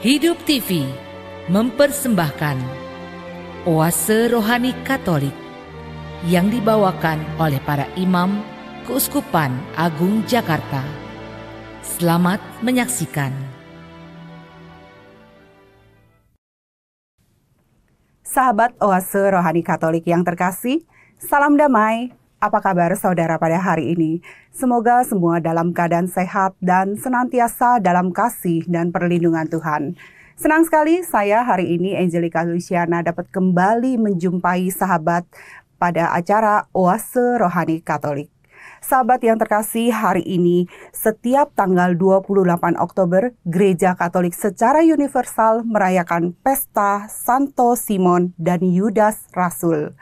Hidup TV mempersembahkan Oase Rohani Katolik yang dibawakan oleh para imam Keuskupan Agung Jakarta. Selamat menyaksikan. Sahabat Oase Rohani Katolik yang terkasih, salam damai apa kabar saudara pada hari ini? Semoga semua dalam keadaan sehat dan senantiasa dalam kasih dan perlindungan Tuhan. Senang sekali saya hari ini Angelica Luciana dapat kembali menjumpai sahabat pada acara Oase Rohani Katolik. Sahabat yang terkasih, hari ini setiap tanggal 28 Oktober, Gereja Katolik secara universal merayakan pesta Santo Simon dan Yudas Rasul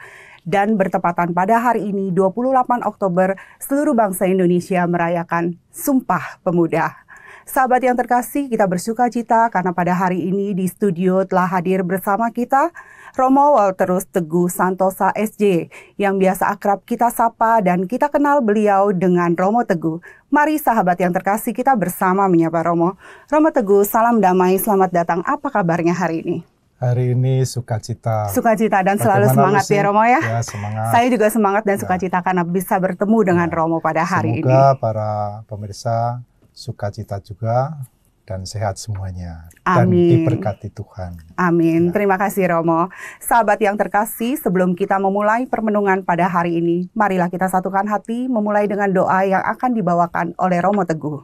dan bertepatan pada hari ini 28 Oktober seluruh bangsa Indonesia merayakan Sumpah Pemuda. Sahabat yang terkasih, kita bersuka cita karena pada hari ini di studio telah hadir bersama kita Romo Walterus Teguh Santosa SJ yang biasa akrab kita sapa dan kita kenal beliau dengan Romo Teguh. Mari sahabat yang terkasih kita bersama menyapa Romo. Romo Teguh, salam damai, selamat datang. Apa kabarnya hari ini? hari ini sukacita. Sukacita dan Bagaimana selalu semangat ya Romo ya. ya semangat. Saya juga semangat dan ya. sukacita karena bisa bertemu dengan ya. Romo pada hari ini. Semoga para pemirsa sukacita juga dan sehat semuanya Amin. dan diberkati Tuhan. Amin. Ya. Terima kasih Romo. Sahabat yang terkasih, sebelum kita memulai permenungan pada hari ini, marilah kita satukan hati memulai dengan doa yang akan dibawakan oleh Romo Teguh.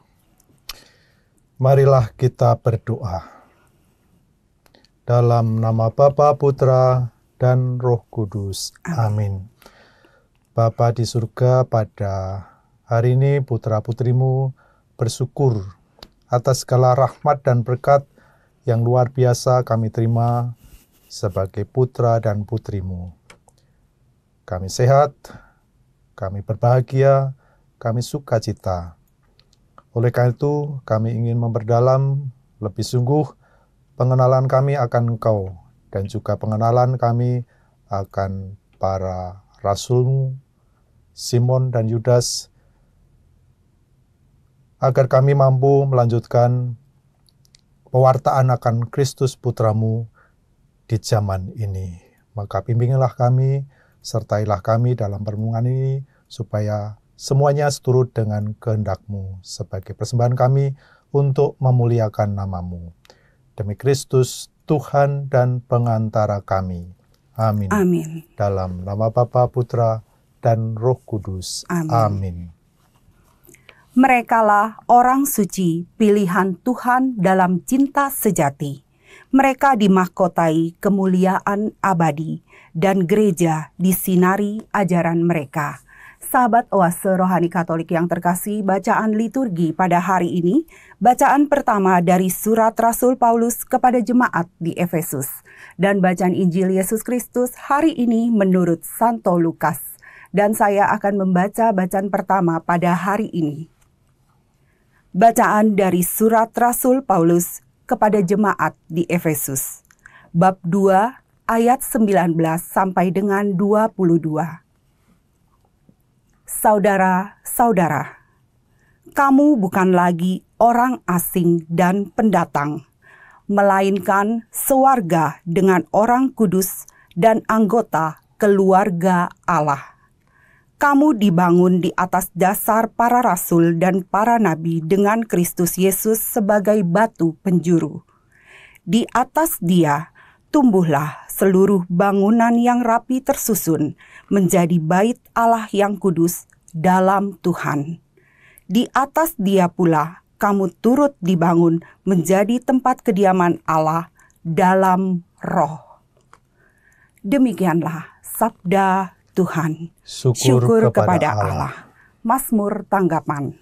Marilah kita berdoa. Dalam nama Bapa, Putra, dan Roh Kudus. Amin. Bapa di surga pada hari ini putra-putrimu bersyukur atas segala rahmat dan berkat yang luar biasa kami terima sebagai putra dan putrimu. Kami sehat, kami berbahagia, kami sukacita. Oleh karena itu, kami ingin memperdalam lebih sungguh pengenalan kami akan Engkau, dan juga pengenalan kami akan para rasulmu, Simon dan Yudas, agar kami mampu melanjutkan pewartaan akan Kristus Putramu di zaman ini. Maka pimpinlah kami, sertailah kami dalam permungan ini, supaya semuanya seturut dengan kehendakmu sebagai persembahan kami untuk memuliakan namamu. Demi Kristus, Tuhan dan pengantara kami. Amin. Amin. Dalam nama Bapa, Putra, dan Roh Kudus. Amin. Amin. Merekalah orang suci, pilihan Tuhan dalam cinta sejati. Mereka dimahkotai kemuliaan abadi, dan gereja disinari ajaran mereka Sahabat Oase Rohani Katolik yang terkasih, bacaan liturgi pada hari ini, bacaan pertama dari surat Rasul Paulus kepada jemaat di Efesus, dan bacaan Injil Yesus Kristus hari ini menurut Santo Lukas. Dan saya akan membaca bacaan pertama pada hari ini. Bacaan dari surat Rasul Paulus kepada jemaat di Efesus, bab 2 ayat 19 sampai dengan 22 saudara-saudara, kamu bukan lagi orang asing dan pendatang, melainkan sewarga dengan orang kudus dan anggota keluarga Allah. Kamu dibangun di atas dasar para rasul dan para nabi dengan Kristus Yesus sebagai batu penjuru. Di atas Dia tumbuhlah seluruh bangunan yang rapi tersusun menjadi bait Allah yang kudus dalam Tuhan. Di atas dia pula kamu turut dibangun menjadi tempat kediaman Allah dalam roh. Demikianlah sabda Tuhan. Syukur, Syukur kepada, kepada Allah. Allah. Masmur tanggapan.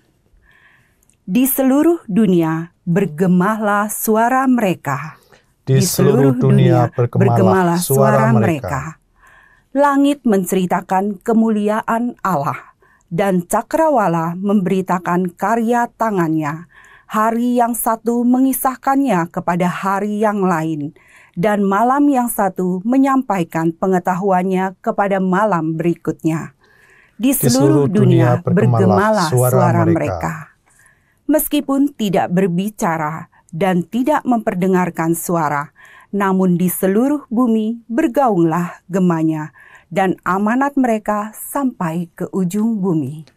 Di seluruh dunia bergemahlah suara mereka. Di, seluruh, dunia, bergemahlah, suara mereka. Langit menceritakan kemuliaan Allah dan cakrawala memberitakan karya tangannya. Hari yang satu mengisahkannya kepada hari yang lain, dan malam yang satu menyampaikan pengetahuannya kepada malam berikutnya. Di seluruh, dunia, bergemalah suara, mereka. Meskipun tidak berbicara dan tidak memperdengarkan suara, namun di seluruh bumi bergaunglah gemanya dan amanat mereka sampai ke ujung bumi.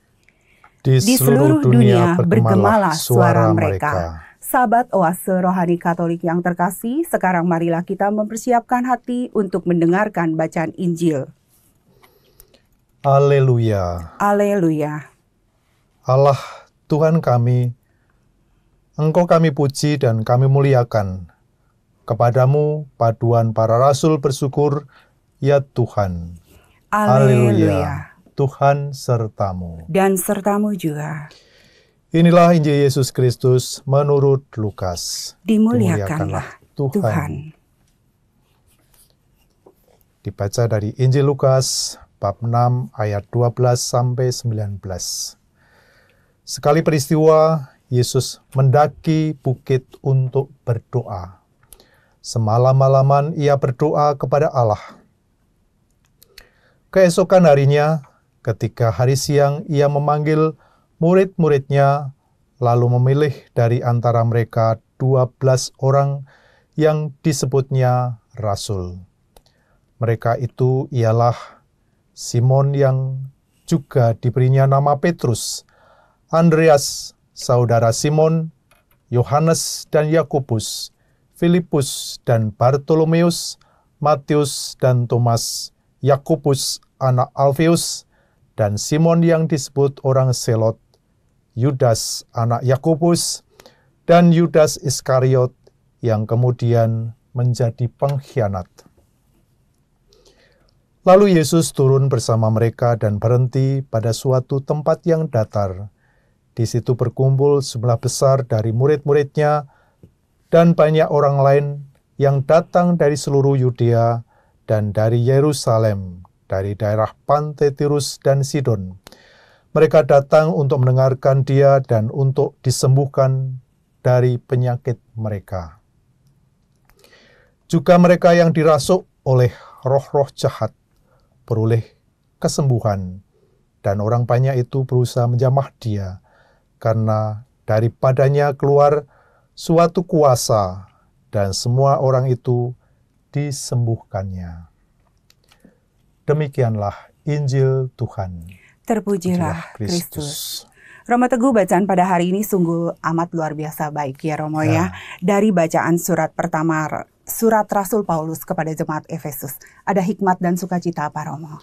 Di, Di seluruh dunia, dunia bergemalah suara mereka. mereka. Sahabat Oase Rohani Katolik yang terkasih, sekarang marilah kita mempersiapkan hati untuk mendengarkan bacaan Injil. Haleluya. Haleluya. Allah Tuhan kami, Engkau kami puji dan kami muliakan. Kepadamu paduan para rasul bersyukur, ya Tuhan. Haleluya. Tuhan sertamu. Dan sertamu juga. Inilah Injil Yesus Kristus menurut Lukas. Dimuliakanlah, Dimuliakanlah Tuhan. Tuhan. Dibaca dari Injil Lukas bab 6 ayat 12 sampai 19. Sekali peristiwa Yesus mendaki bukit untuk berdoa. Semalam-malaman ia berdoa kepada Allah Keesokan harinya, ketika hari siang ia memanggil murid-muridnya, lalu memilih dari antara mereka dua belas orang yang disebutnya rasul. Mereka itu ialah Simon yang juga diberinya nama Petrus, Andreas, saudara Simon, Yohanes dan Yakobus, Filipus dan Bartolomeus, Matius dan Thomas, Yakobus anak Alfeus, dan Simon yang disebut orang Selot, Yudas anak Yakobus, dan Yudas Iskariot yang kemudian menjadi pengkhianat. Lalu Yesus turun bersama mereka dan berhenti pada suatu tempat yang datar. Di situ berkumpul sebelah besar dari murid-muridnya dan banyak orang lain yang datang dari seluruh Yudea dan dari Yerusalem dari daerah pantai Tirus dan Sidon. Mereka datang untuk mendengarkan dia dan untuk disembuhkan dari penyakit mereka. Juga mereka yang dirasuk oleh roh-roh jahat beroleh kesembuhan dan orang banyak itu berusaha menjamah dia karena daripadanya keluar suatu kuasa dan semua orang itu disembuhkannya. Demikianlah Injil Tuhan. Terpujilah Kristus. Romo Teguh bacaan pada hari ini sungguh amat luar biasa baik ya Romo ya. ya. Dari bacaan surat pertama surat Rasul Paulus kepada jemaat Efesus. Ada hikmat dan sukacita apa Romo?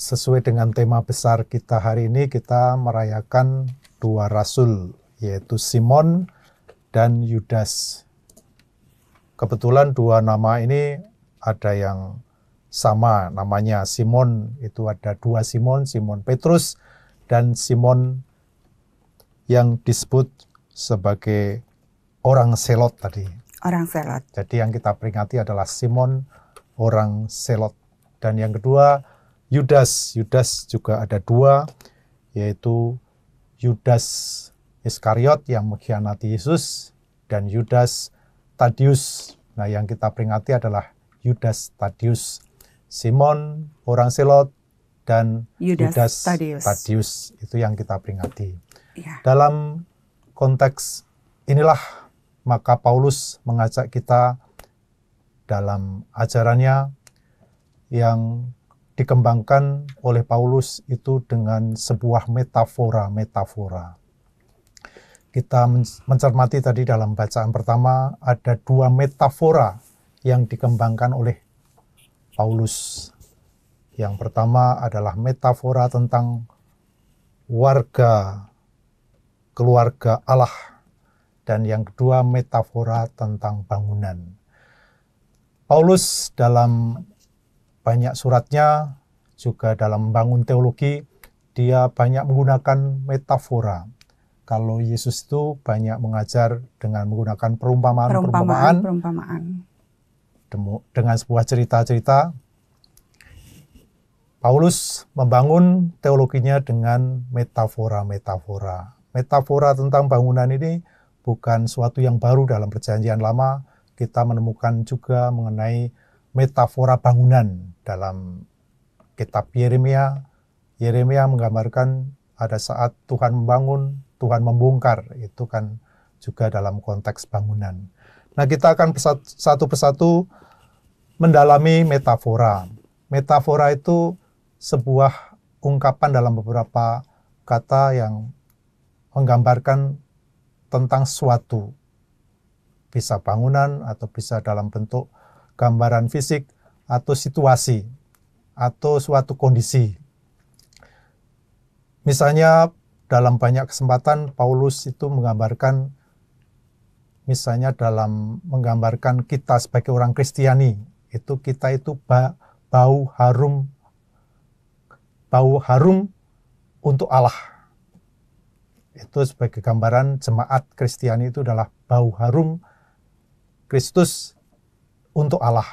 Sesuai dengan tema besar kita hari ini kita merayakan dua rasul yaitu Simon dan Yudas. Kebetulan dua nama ini ada yang sama namanya Simon itu ada dua Simon, Simon Petrus dan Simon yang disebut sebagai orang Selot tadi. Orang Selot. Jadi yang kita peringati adalah Simon orang Selot dan yang kedua Yudas. Yudas juga ada dua yaitu Yudas Iskariot yang mengkhianati Yesus dan Yudas Tadius. Nah, yang kita peringati adalah Yudas Tadius Simon, orang Selot, dan Yudas, Tadius. Tadius. Itu yang kita peringati. Ya. Dalam konteks inilah maka Paulus mengajak kita dalam ajarannya yang dikembangkan oleh Paulus itu dengan sebuah metafora-metafora. Kita mencermati tadi dalam bacaan pertama ada dua metafora yang dikembangkan oleh Paulus. Yang pertama adalah metafora tentang warga keluarga Allah dan yang kedua metafora tentang bangunan. Paulus dalam banyak suratnya juga dalam membangun teologi dia banyak menggunakan metafora. Kalau Yesus itu banyak mengajar dengan menggunakan perumpamaan-perumpamaan dengan sebuah cerita-cerita Paulus membangun teologinya dengan metafora-metafora. Metafora tentang bangunan ini bukan suatu yang baru dalam perjanjian lama. Kita menemukan juga mengenai metafora bangunan dalam kitab Yeremia. Yeremia menggambarkan ada saat Tuhan membangun, Tuhan membongkar. Itu kan juga dalam konteks bangunan. Nah, kita akan satu persatu mendalami metafora. Metafora itu sebuah ungkapan dalam beberapa kata yang menggambarkan tentang suatu. Bisa bangunan atau bisa dalam bentuk gambaran fisik atau situasi atau suatu kondisi. Misalnya dalam banyak kesempatan Paulus itu menggambarkan misalnya dalam menggambarkan kita sebagai orang Kristiani, itu kita itu bau harum bau harum untuk Allah. Itu sebagai gambaran jemaat Kristiani itu adalah bau harum Kristus untuk Allah.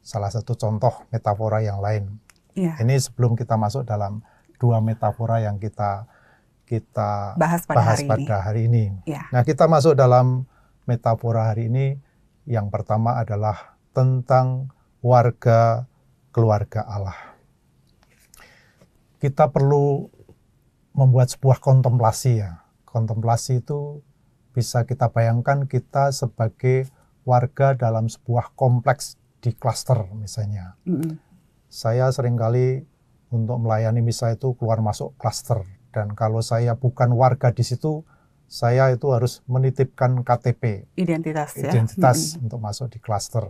Salah satu contoh metafora yang lain. Ya. Ini sebelum kita masuk dalam dua metafora yang kita kita bahas pada bahas hari pada ini. Hari ini. Ya. Nah, kita masuk dalam metafora hari ini yang pertama adalah tentang warga keluarga Allah. Kita perlu membuat sebuah kontemplasi ya. Kontemplasi itu bisa kita bayangkan kita sebagai warga dalam sebuah kompleks di klaster misalnya. Mm -hmm. Saya seringkali untuk melayani misa itu keluar masuk klaster dan kalau saya bukan warga di situ, saya itu harus menitipkan KTP identitas identitas ya. untuk masuk di klaster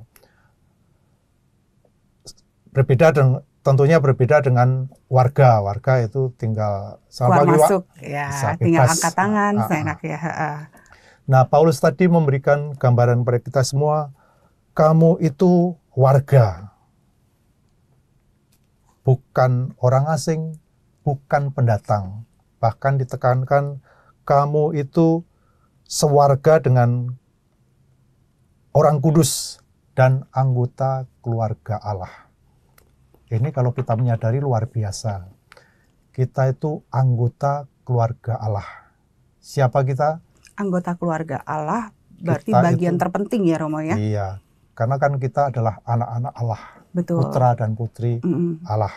berbeda dengan tentunya berbeda dengan warga warga itu tinggal sama masuk ya bisa bebas. angkat tangan uh, uh, enak ya nah Paulus tadi memberikan gambaran pada kita semua kamu itu warga bukan orang asing bukan pendatang bahkan ditekankan kamu itu sewarga dengan orang kudus dan anggota keluarga Allah. Ini kalau kita menyadari luar biasa. Kita itu anggota keluarga Allah. Siapa kita? Anggota keluarga Allah berarti kita bagian itu, terpenting ya Romo ya. Iya, karena kan kita adalah anak-anak Allah, Betul. putra dan putri mm -mm. Allah.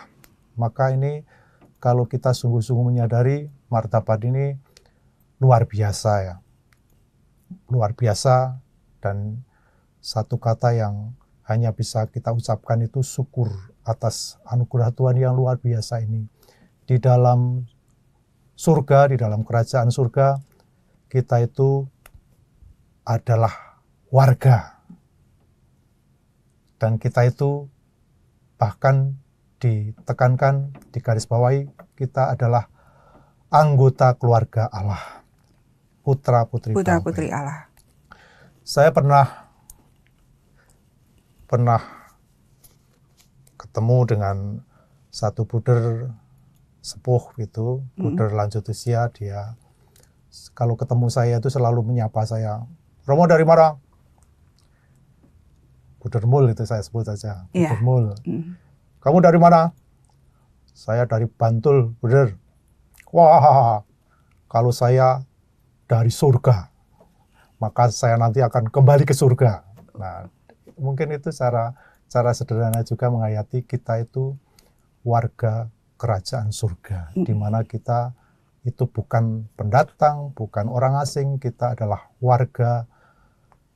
Maka ini kalau kita sungguh-sungguh menyadari martabat ini luar biasa ya. Luar biasa dan satu kata yang hanya bisa kita ucapkan itu syukur atas anugerah Tuhan yang luar biasa ini. Di dalam surga, di dalam kerajaan surga, kita itu adalah warga. Dan kita itu bahkan ditekankan di garis bawahi kita adalah anggota keluarga Allah putra putri putra putri Allah. Saya pernah pernah ketemu dengan satu buder sepuh gitu, hmm. buder lanjut usia dia kalau ketemu saya itu selalu menyapa saya. Romo dari mana? Mul itu saya sebut saja. Yeah. Iya. Mul. hmm. Kamu dari mana? Saya dari Bantul, Buder. Wah, kalau saya dari surga. Maka saya nanti akan kembali ke surga. Nah, mungkin itu cara cara sederhana juga menghayati kita itu warga kerajaan surga, di hmm. mana kita itu bukan pendatang, bukan orang asing, kita adalah warga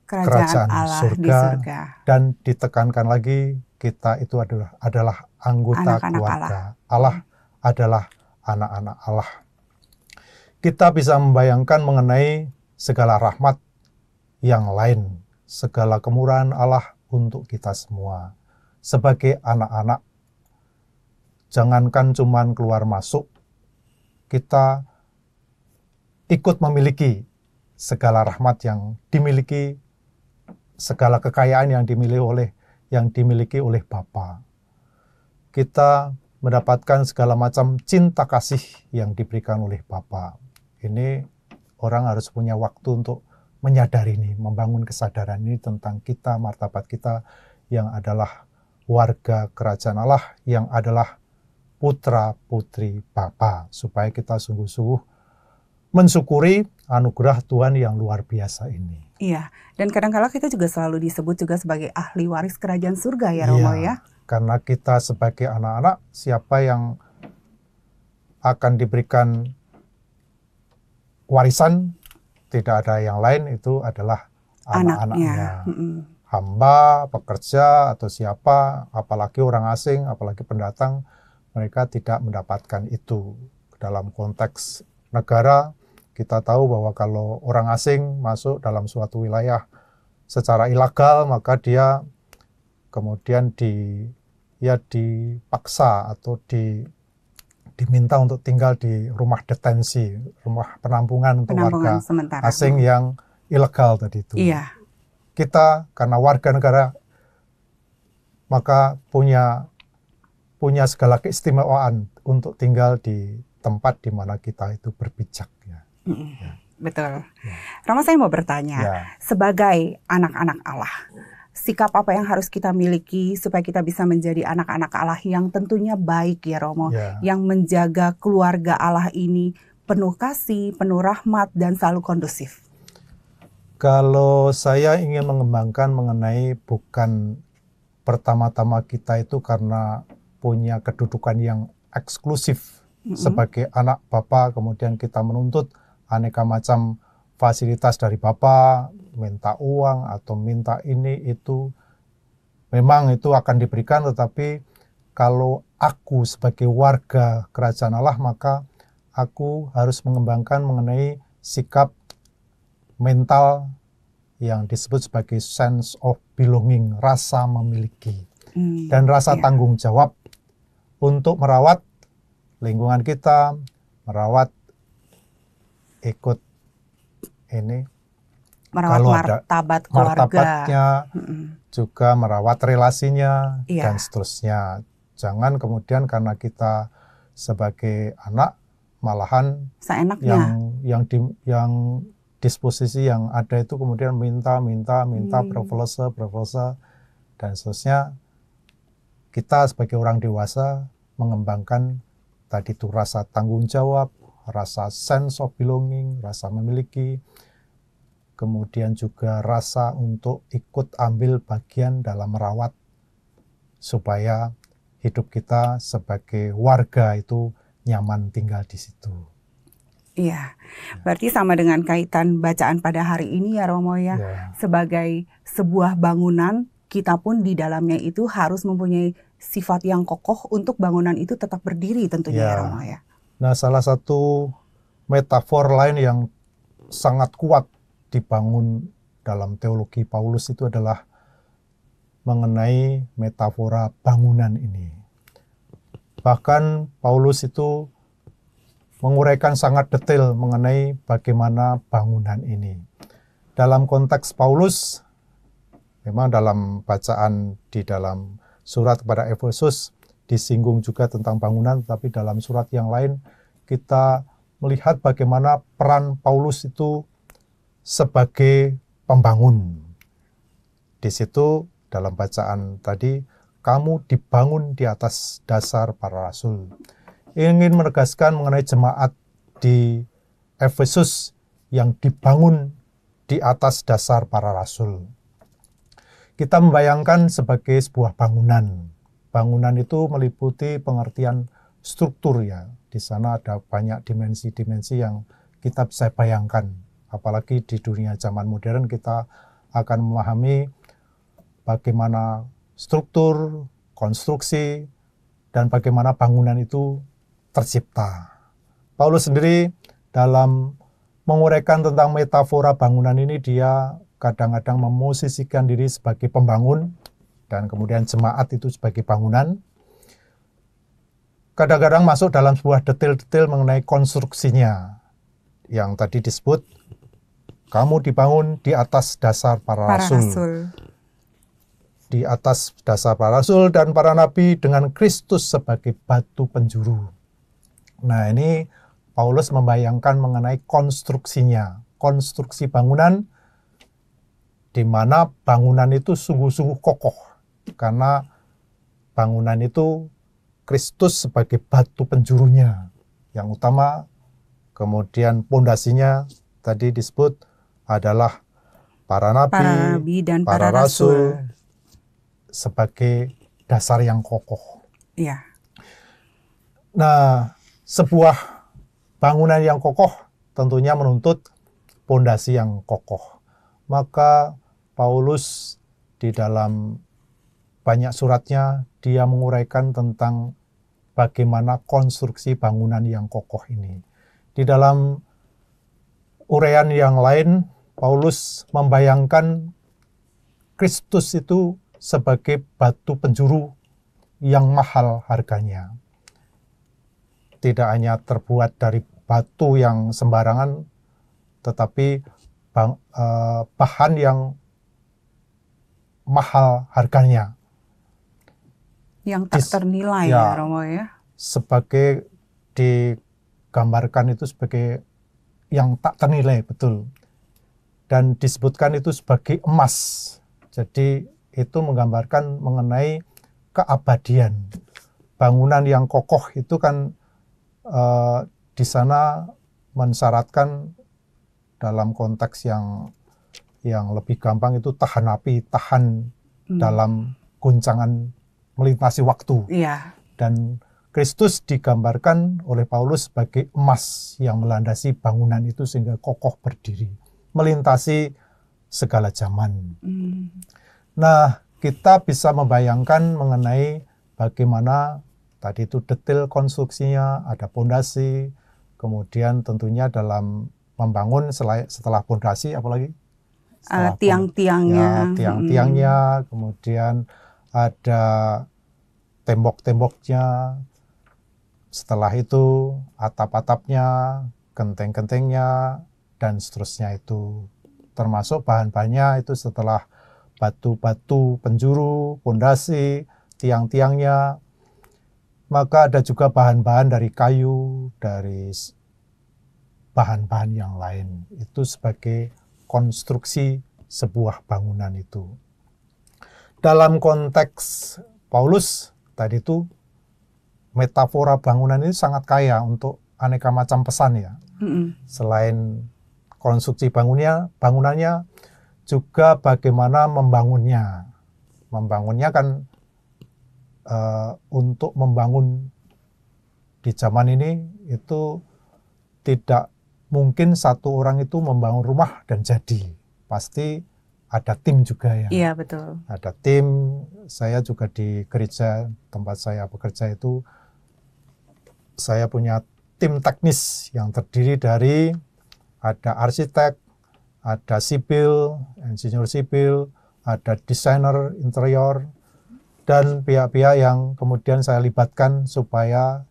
kerajaan, kerajaan Allah surga, di surga dan ditekankan lagi kita itu adalah adalah anggota anak -anak keluarga Allah, Allah hmm. adalah anak-anak Allah kita bisa membayangkan mengenai segala rahmat yang lain, segala kemurahan Allah untuk kita semua sebagai anak-anak. Jangankan cuman keluar masuk, kita ikut memiliki segala rahmat yang dimiliki, segala kekayaan yang dimiliki oleh yang dimiliki oleh Bapa. Kita mendapatkan segala macam cinta kasih yang diberikan oleh Bapak ini orang harus punya waktu untuk menyadari ini, membangun kesadaran ini tentang kita, martabat kita yang adalah warga kerajaan Allah, yang adalah putra putri Bapa, supaya kita sungguh-sungguh mensyukuri anugerah Tuhan yang luar biasa ini. Iya, dan kadang-kala kita juga selalu disebut juga sebagai ahli waris kerajaan surga ya Romo iya, ya. Karena kita sebagai anak-anak, siapa yang akan diberikan warisan tidak ada yang lain itu adalah anak-anaknya. Mm Hamba, pekerja atau siapa, apalagi orang asing, apalagi pendatang, mereka tidak mendapatkan itu. Dalam konteks negara, kita tahu bahwa kalau orang asing masuk dalam suatu wilayah secara ilegal, maka dia kemudian di ya dipaksa atau di diminta untuk tinggal di rumah detensi, rumah penampungan untuk warga sementara. asing hmm. yang ilegal tadi itu. Iya. Kita karena warga negara maka punya punya segala keistimewaan untuk tinggal di tempat di mana kita itu berpijak ya. Mm ya. Betul. Ya. Rama saya mau bertanya, ya. sebagai anak-anak Allah, sikap apa yang harus kita miliki supaya kita bisa menjadi anak-anak Allah yang tentunya baik ya Romo, yeah. yang menjaga keluarga Allah ini penuh kasih, penuh rahmat dan selalu kondusif. Kalau saya ingin mengembangkan mengenai bukan pertama-tama kita itu karena punya kedudukan yang eksklusif mm -hmm. sebagai anak Bapa, kemudian kita menuntut aneka macam fasilitas dari Bapa, minta uang atau minta ini itu memang itu akan diberikan tetapi kalau aku sebagai warga kerajaan Allah maka aku harus mengembangkan mengenai sikap mental yang disebut sebagai sense of belonging, rasa memiliki mm, dan rasa yeah. tanggung jawab untuk merawat lingkungan kita, merawat ikut ini merawat Kalau martabat ada keluarga, martabatnya, juga merawat relasinya yeah. dan seterusnya. Jangan kemudian karena kita sebagai anak malahan Seenaknya. yang yang di, yang disposisi yang ada itu kemudian minta minta minta hmm. proposal proposal dan seterusnya kita sebagai orang dewasa mengembangkan tadi itu rasa tanggung jawab rasa sense of belonging rasa memiliki kemudian juga rasa untuk ikut ambil bagian dalam merawat supaya hidup kita sebagai warga itu nyaman tinggal di situ. Iya, berarti sama dengan kaitan bacaan pada hari ini ya Romo ya, ya. sebagai sebuah bangunan kita pun di dalamnya itu harus mempunyai sifat yang kokoh untuk bangunan itu tetap berdiri tentunya ya, ya Romo ya. Nah salah satu metafor lain yang sangat kuat dibangun dalam teologi Paulus itu adalah mengenai metafora bangunan ini. Bahkan Paulus itu menguraikan sangat detail mengenai bagaimana bangunan ini. Dalam konteks Paulus, memang dalam bacaan di dalam surat kepada Efesus disinggung juga tentang bangunan, tetapi dalam surat yang lain kita melihat bagaimana peran Paulus itu sebagai pembangun. Di situ dalam bacaan tadi, kamu dibangun di atas dasar para rasul. Ingin menegaskan mengenai jemaat di Efesus yang dibangun di atas dasar para rasul. Kita membayangkan sebagai sebuah bangunan. Bangunan itu meliputi pengertian struktur ya. Di sana ada banyak dimensi-dimensi yang kita bisa bayangkan apalagi di dunia zaman modern kita akan memahami bagaimana struktur, konstruksi, dan bagaimana bangunan itu tercipta. Paulus sendiri dalam menguraikan tentang metafora bangunan ini dia kadang-kadang memosisikan diri sebagai pembangun dan kemudian jemaat itu sebagai bangunan. Kadang-kadang masuk dalam sebuah detail-detail mengenai konstruksinya yang tadi disebut kamu dibangun di atas dasar para, para rasul. rasul. Di atas dasar para rasul dan para nabi dengan Kristus sebagai batu penjuru. Nah, ini Paulus membayangkan mengenai konstruksinya, konstruksi bangunan di mana bangunan itu sungguh-sungguh kokoh karena bangunan itu Kristus sebagai batu penjurunya yang utama kemudian pondasinya tadi disebut adalah para nabi, para nabi dan para, para rasul, rasul sebagai dasar yang kokoh. Ya. Nah, sebuah bangunan yang kokoh tentunya menuntut fondasi yang kokoh. Maka Paulus di dalam banyak suratnya dia menguraikan tentang bagaimana konstruksi bangunan yang kokoh ini. Di dalam uraian yang lain Paulus membayangkan Kristus itu sebagai batu penjuru yang mahal harganya. Tidak hanya terbuat dari batu yang sembarangan, tetapi eh, bahan yang mahal harganya. Yang tak ternilai ya, ya Romo ya. Sebagai digambarkan itu sebagai yang tak ternilai betul dan disebutkan itu sebagai emas. Jadi itu menggambarkan mengenai keabadian. Bangunan yang kokoh itu kan eh, di sana mensyaratkan dalam konteks yang yang lebih gampang itu tahan api, tahan hmm. dalam guncangan melintasi waktu. Iya. Dan Kristus digambarkan oleh Paulus sebagai emas yang melandasi bangunan itu sehingga kokoh berdiri melintasi segala zaman. Hmm. Nah, kita bisa membayangkan mengenai bagaimana tadi itu detail konstruksinya, ada pondasi, kemudian tentunya dalam membangun setelah pondasi apalagi ah, setelah tiang-tiangnya, ya, tiang-tiangnya, hmm. kemudian ada tembok-temboknya, setelah itu atap-atapnya, genteng-gentengnya, dan seterusnya itu. Termasuk bahan-bahannya itu setelah batu-batu penjuru, pondasi, tiang-tiangnya. Maka ada juga bahan-bahan dari kayu, dari bahan-bahan yang lain. Itu sebagai konstruksi sebuah bangunan itu. Dalam konteks Paulus tadi itu metafora bangunan ini sangat kaya untuk aneka macam pesan ya. Mm -hmm. Selain konstruksi bangunnya, bangunannya, juga bagaimana membangunnya. Membangunnya kan e, untuk membangun di zaman ini itu tidak mungkin satu orang itu membangun rumah dan jadi. Pasti ada tim juga ya. Iya betul. Ada tim. Saya juga di gereja tempat saya bekerja itu saya punya tim teknis yang terdiri dari ada arsitek, ada sipil, insinyur sipil, ada desainer interior, dan pihak-pihak yang kemudian saya libatkan supaya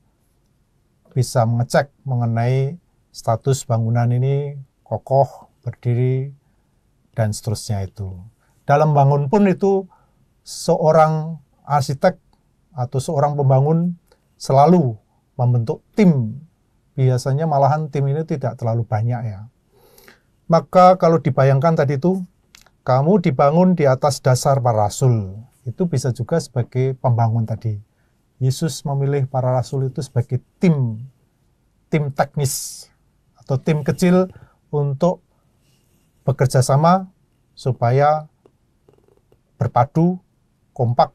bisa mengecek mengenai status bangunan ini kokoh, berdiri, dan seterusnya itu. Dalam bangun pun itu seorang arsitek atau seorang pembangun selalu membentuk tim biasanya malahan tim ini tidak terlalu banyak ya. Maka kalau dibayangkan tadi itu, kamu dibangun di atas dasar para rasul. Itu bisa juga sebagai pembangun tadi. Yesus memilih para rasul itu sebagai tim, tim teknis atau tim kecil untuk bekerja sama supaya berpadu, kompak,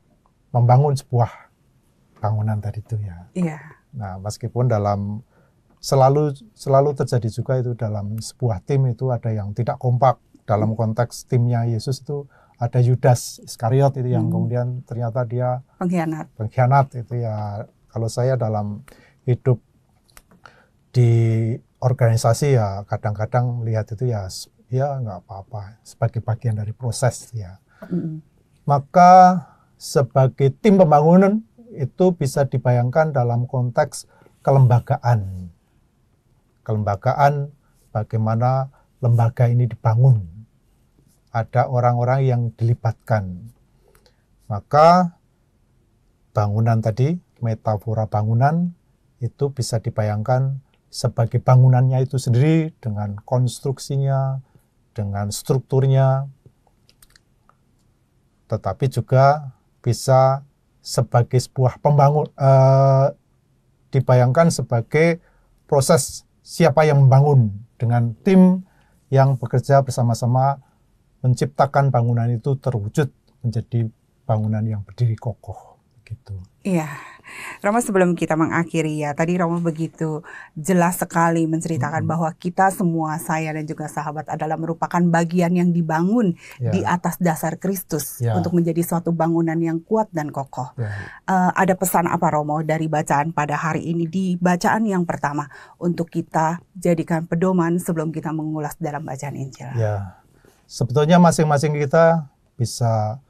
membangun sebuah bangunan tadi itu ya. Iya. Nah, meskipun dalam selalu selalu terjadi juga itu dalam sebuah tim itu ada yang tidak kompak dalam hmm. konteks timnya Yesus itu ada Yudas Iskariot itu yang hmm. kemudian ternyata dia pengkhianat. Pengkhianat itu ya kalau saya dalam hidup di organisasi ya kadang-kadang lihat itu ya ya nggak apa-apa sebagai bagian dari proses ya. hmm. Maka sebagai tim pembangunan itu bisa dibayangkan dalam konteks kelembagaan kelembagaan, bagaimana lembaga ini dibangun. Ada orang-orang yang dilibatkan. Maka bangunan tadi, metafora bangunan itu bisa dibayangkan sebagai bangunannya itu sendiri dengan konstruksinya, dengan strukturnya, tetapi juga bisa sebagai sebuah pembangun, eh, dibayangkan sebagai proses siapa yang membangun dengan tim yang bekerja bersama-sama menciptakan bangunan itu terwujud menjadi bangunan yang berdiri kokoh gitu. Iya. Romo sebelum kita mengakhiri ya, tadi Romo begitu jelas sekali menceritakan hmm. bahwa kita semua saya dan juga sahabat adalah merupakan bagian yang dibangun yeah. di atas dasar Kristus yeah. untuk menjadi suatu bangunan yang kuat dan kokoh. Yeah. Ya. Uh, ada pesan apa Romo dari bacaan pada hari ini di bacaan yang pertama untuk kita jadikan pedoman sebelum kita mengulas dalam bacaan Injil. Ya. Sebetulnya masing-masing kita bisa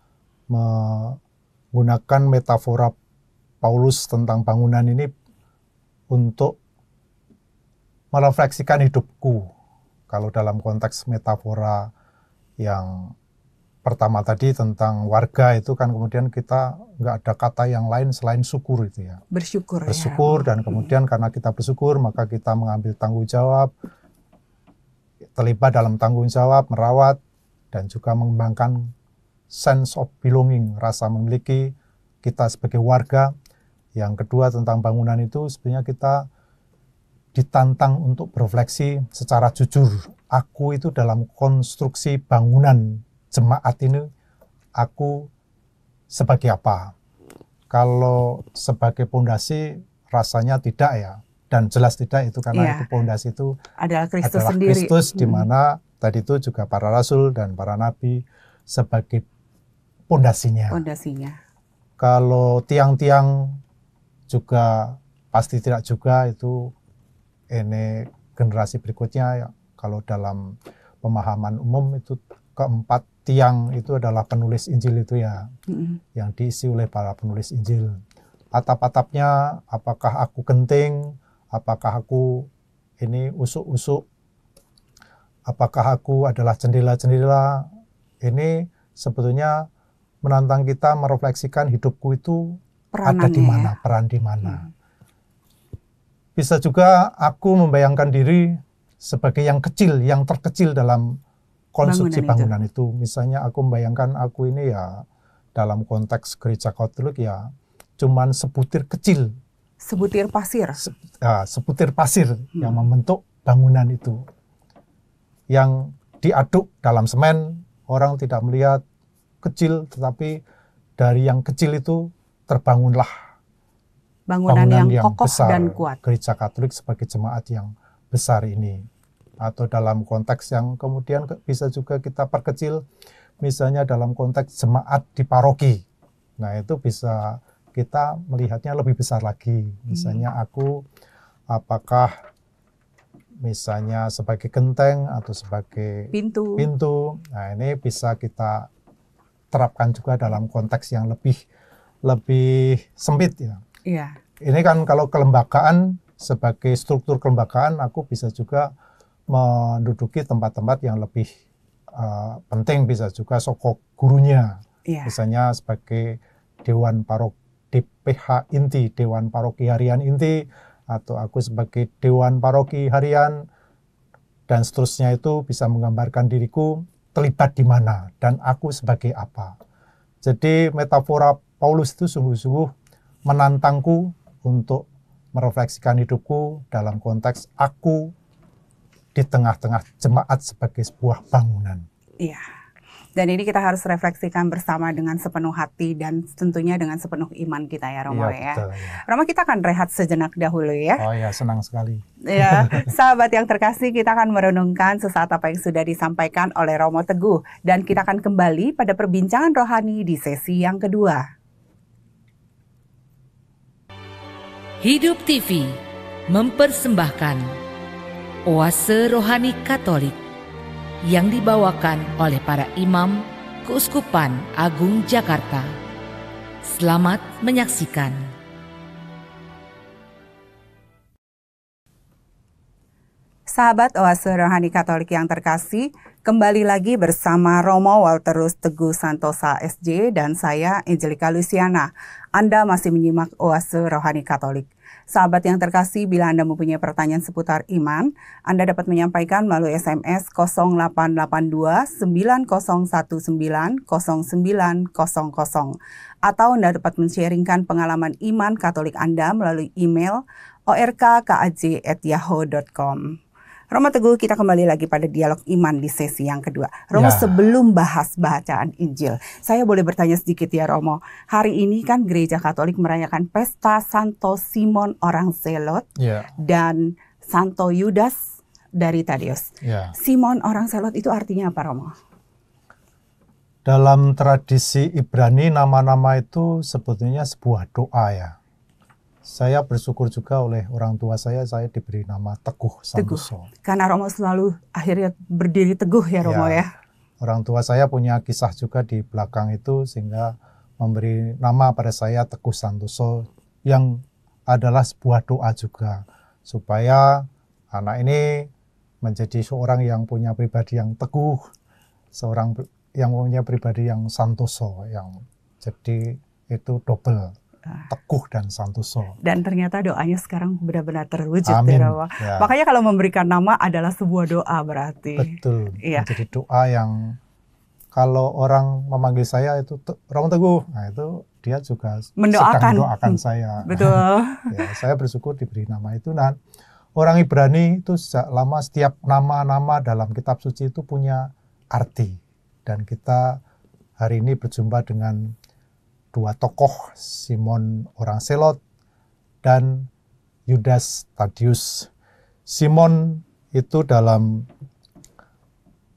gunakan metafora Paulus tentang bangunan ini untuk merefleksikan hidupku. Kalau dalam konteks metafora yang pertama tadi tentang warga itu kan kemudian kita nggak ada kata yang lain selain syukur itu ya. Bersyukur. Ya. Bersyukur ya. dan kemudian karena kita bersyukur maka kita mengambil tanggung jawab, terlibat dalam tanggung jawab, merawat dan juga mengembangkan sense of belonging, rasa memiliki kita sebagai warga. Yang kedua tentang bangunan itu sebenarnya kita ditantang untuk berefleksi secara jujur. Aku itu dalam konstruksi bangunan jemaat ini, aku sebagai apa? Kalau sebagai pondasi rasanya tidak ya, dan jelas tidak itu karena ya. itu pondasi itu adalah Kristus adalah Kristus di hmm. mana tadi itu juga para rasul dan para nabi sebagai pondasinya. Pondasinya. Kalau tiang-tiang juga pasti tidak juga itu ini generasi berikutnya ya, kalau dalam pemahaman umum itu keempat tiang itu adalah penulis Injil itu ya mm-hmm. yang diisi oleh para penulis Injil atap-atapnya apakah aku genting apakah aku ini usuk-usuk apakah aku adalah jendela-jendela ini sebetulnya menantang kita merefleksikan hidupku itu Peranannya. ada di mana, ya? peran di mana. Hmm. Bisa juga aku membayangkan diri sebagai yang kecil, yang terkecil dalam konstruksi bangunan, bangunan itu. itu. Misalnya aku membayangkan aku ini ya dalam konteks gereja Katolik ya cuman sebutir kecil. Sebutir pasir. Se, ya, sebutir pasir hmm. yang membentuk bangunan itu. Yang diaduk dalam semen, orang tidak melihat kecil tetapi dari yang kecil itu terbangunlah bangunan, bangunan yang, yang kokoh besar, dan kuat. Gereja Katolik sebagai jemaat yang besar ini atau dalam konteks yang kemudian bisa juga kita perkecil misalnya dalam konteks jemaat di paroki. Nah, itu bisa kita melihatnya lebih besar lagi. Misalnya hmm. aku apakah misalnya sebagai genteng atau sebagai pintu. Pintu. Nah, ini bisa kita terapkan juga dalam konteks yang lebih lebih sempit ya. Iya. Ini kan kalau kelembagaan sebagai struktur kelembagaan aku bisa juga menduduki tempat-tempat yang lebih uh, penting bisa juga sokok gurunya. Iya. Misalnya sebagai dewan parok DPH inti, dewan paroki harian inti atau aku sebagai dewan paroki harian dan seterusnya itu bisa menggambarkan diriku terlibat di mana dan aku sebagai apa. Jadi metafora Paulus itu sungguh-sungguh menantangku untuk merefleksikan hidupku dalam konteks aku di tengah-tengah jemaat sebagai sebuah bangunan. Iya. Yeah. Dan ini kita harus refleksikan bersama dengan sepenuh hati dan tentunya dengan sepenuh iman kita ya Romo iya, ya. ya. Romo kita akan rehat sejenak dahulu ya. Oh ya, senang sekali. Ya, sahabat yang terkasih, kita akan merenungkan sesaat apa yang sudah disampaikan oleh Romo Teguh dan kita akan kembali pada perbincangan rohani di sesi yang kedua. Hidup TV mempersembahkan Oase Rohani Katolik yang dibawakan oleh para imam Keuskupan Agung Jakarta. Selamat menyaksikan. Sahabat Oase Rohani Katolik yang terkasih, kembali lagi bersama Romo Walterus Teguh Santosa SJ dan saya Angelika Luciana. Anda masih menyimak Oase Rohani Katolik. Sahabat yang terkasih, bila Anda mempunyai pertanyaan seputar iman, Anda dapat menyampaikan melalui SMS 0882 9019 0900 atau Anda dapat mensharingkan pengalaman iman Katolik Anda melalui email orkkaj@yahoo.com. Romo Teguh, kita kembali lagi pada dialog iman di sesi yang kedua. Romo, ya. sebelum bahas bacaan Injil, saya boleh bertanya sedikit ya Romo. Hari ini kan gereja Katolik merayakan pesta Santo Simon orang Zelot ya. dan Santo Yudas dari Tadius. Ya. Simon orang Zelot itu artinya apa Romo? Dalam tradisi Ibrani nama-nama itu sebetulnya sebuah doa ya saya bersyukur juga oleh orang tua saya, saya diberi nama Teguh Santoso. Karena Romo selalu akhirnya berdiri teguh ya Romo ya. ya. Orang tua saya punya kisah juga di belakang itu sehingga memberi nama pada saya Teguh Santoso yang adalah sebuah doa juga supaya anak ini menjadi seorang yang punya pribadi yang teguh, seorang yang punya pribadi yang santoso yang jadi itu double Ah. Teguh dan Santoso. Dan ternyata doanya sekarang benar-benar terwujud. Amin. Ya, ya. Makanya kalau memberikan nama adalah sebuah doa berarti. Betul. Ya. Jadi doa yang kalau orang memanggil saya itu Romo Teguh, nah itu dia juga mendoakan. sedang mendoakan saya. Betul. ya, saya bersyukur diberi nama itu. Nah, orang Ibrani itu sejak lama setiap nama-nama dalam kitab suci itu punya arti. Dan kita hari ini berjumpa dengan dua tokoh Simon orang Selot dan Yudas Tadius. Simon itu dalam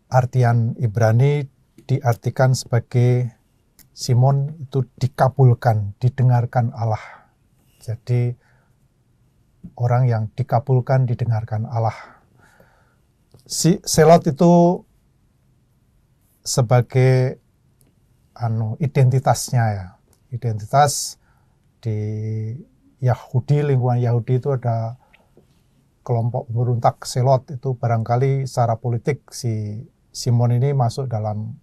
artian Ibrani diartikan sebagai Simon itu dikabulkan, didengarkan Allah. Jadi orang yang dikabulkan, didengarkan Allah. Si Selot itu sebagai anu identitasnya ya identitas di Yahudi, lingkungan Yahudi itu ada kelompok beruntak Selot itu barangkali secara politik si Simon ini masuk dalam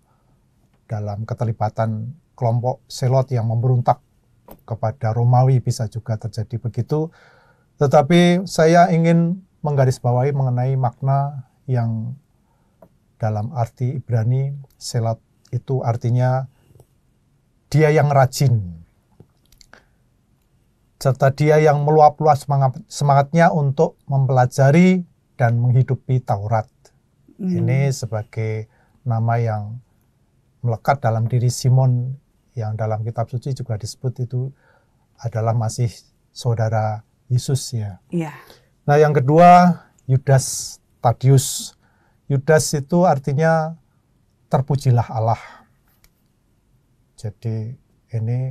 dalam keterlibatan kelompok Selot yang memberontak kepada Romawi bisa juga terjadi begitu. Tetapi saya ingin menggarisbawahi mengenai makna yang dalam arti Ibrani Selot itu artinya dia yang rajin, serta dia yang meluap-luas semangat, semangatnya untuk mempelajari dan menghidupi Taurat. Hmm. Ini sebagai nama yang melekat dalam diri Simon yang dalam kitab suci juga disebut itu adalah masih saudara Yesus ya. Yeah. Nah yang kedua Yudas Tadius. Yudas itu artinya terpujilah Allah jadi ini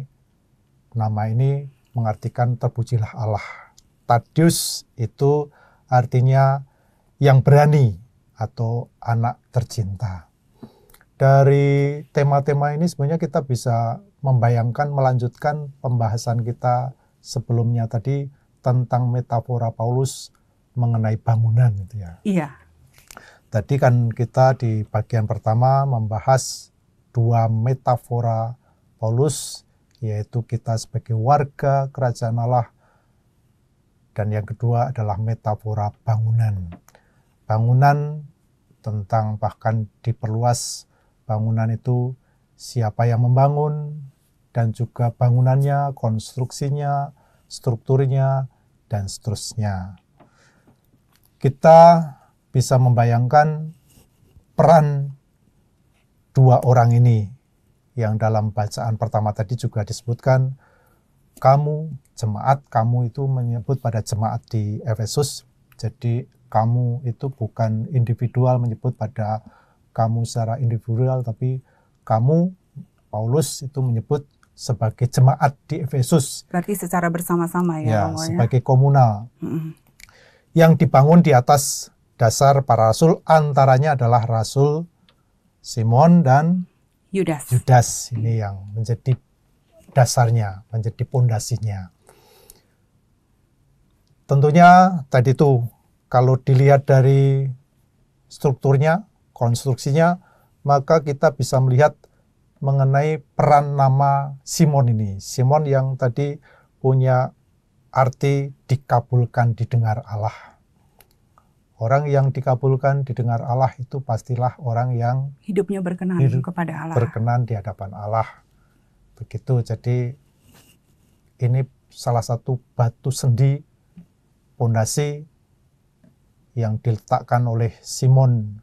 nama ini mengartikan terpujilah Allah. Tadius itu artinya yang berani atau anak tercinta. Dari tema-tema ini sebenarnya kita bisa membayangkan melanjutkan pembahasan kita sebelumnya tadi tentang metafora Paulus mengenai bangunan gitu ya. Iya. Tadi kan kita di bagian pertama membahas dua metafora Paulus, yaitu kita sebagai warga kerajaan Allah. Dan yang kedua adalah metafora bangunan. Bangunan tentang bahkan diperluas bangunan itu siapa yang membangun dan juga bangunannya, konstruksinya, strukturnya, dan seterusnya. Kita bisa membayangkan peran dua orang ini yang dalam bacaan pertama tadi juga disebutkan kamu jemaat kamu itu menyebut pada jemaat di Efesus jadi kamu itu bukan individual menyebut pada kamu secara individual tapi kamu Paulus itu menyebut sebagai jemaat di Efesus. Berarti secara bersama-sama ya. Ya, ya? sebagai komunal. Mm-hmm. Yang dibangun di atas dasar para rasul antaranya adalah rasul Simon dan Yudas. Yudas ini yang menjadi dasarnya, menjadi pondasinya. Tentunya tadi itu kalau dilihat dari strukturnya, konstruksinya, maka kita bisa melihat mengenai peran nama Simon ini. Simon yang tadi punya arti dikabulkan didengar Allah. Orang yang dikabulkan didengar Allah itu pastilah orang yang hidupnya berkenan hidup kepada Allah. Berkenan di hadapan Allah. Begitu. Jadi ini salah satu batu sendi pondasi yang diletakkan oleh Simon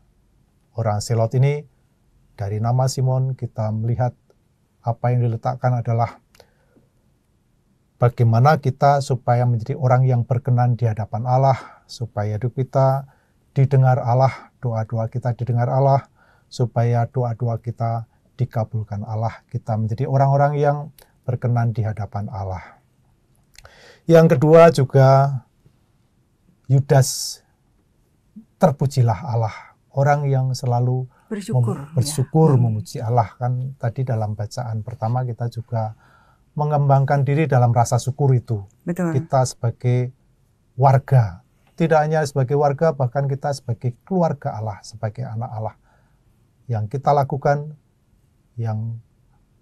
orang Selot ini dari nama Simon kita melihat apa yang diletakkan adalah bagaimana kita supaya menjadi orang yang berkenan di hadapan Allah supaya hidup kita didengar Allah, doa-doa kita didengar Allah, supaya doa-doa kita dikabulkan Allah. Kita menjadi orang-orang yang berkenan di hadapan Allah. Yang kedua juga Yudas terpujilah Allah, orang yang selalu bersyukur, mem- ya. bersyukur ya. memuji Allah kan tadi dalam bacaan pertama kita juga mengembangkan diri dalam rasa syukur itu. Betul. Kita sebagai warga tidak hanya sebagai warga, bahkan kita sebagai keluarga Allah, sebagai anak Allah. Yang kita lakukan, yang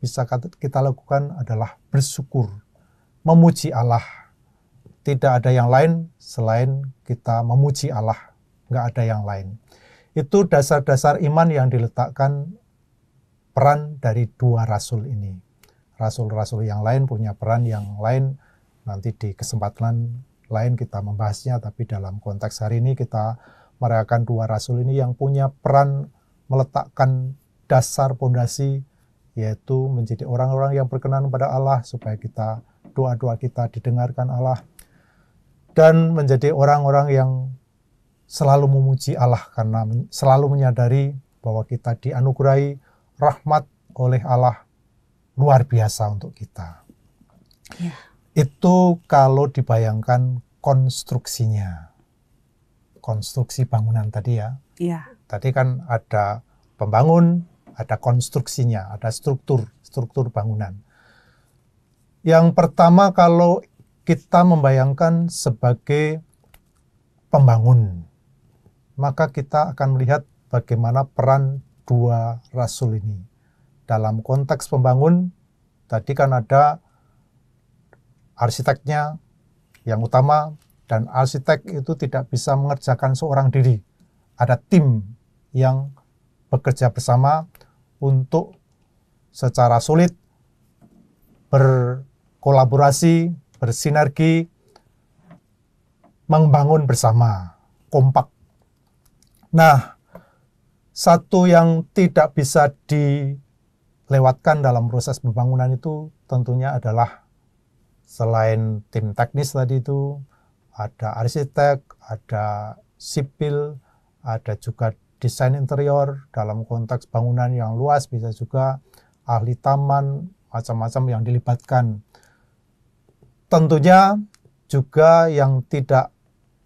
bisa kita lakukan adalah bersyukur, memuji Allah. Tidak ada yang lain selain kita memuji Allah. Nggak ada yang lain. Itu dasar-dasar iman yang diletakkan peran dari dua rasul ini. Rasul-rasul yang lain punya peran yang lain nanti di kesempatan lain kita membahasnya, tapi dalam konteks hari ini kita merayakan dua rasul ini yang punya peran meletakkan dasar pondasi yaitu menjadi orang-orang yang berkenan pada Allah supaya kita doa-doa kita didengarkan Allah dan menjadi orang-orang yang selalu memuji Allah karena selalu menyadari bahwa kita dianugerahi rahmat oleh Allah luar biasa untuk kita. Yeah. Itu kalau dibayangkan konstruksinya. Konstruksi bangunan tadi ya. Iya. Tadi kan ada pembangun, ada konstruksinya, ada struktur, struktur bangunan. Yang pertama kalau kita membayangkan sebagai pembangun, maka kita akan melihat bagaimana peran dua rasul ini. Dalam konteks pembangun, tadi kan ada arsiteknya yang utama dan arsitek itu tidak bisa mengerjakan seorang diri. Ada tim yang bekerja bersama untuk secara sulit berkolaborasi, bersinergi, membangun bersama, kompak. Nah, satu yang tidak bisa dilewatkan dalam proses pembangunan itu tentunya adalah selain tim teknis tadi itu ada arsitek, ada sipil, ada juga desain interior dalam konteks bangunan yang luas bisa juga ahli taman macam-macam yang dilibatkan. Tentunya juga yang tidak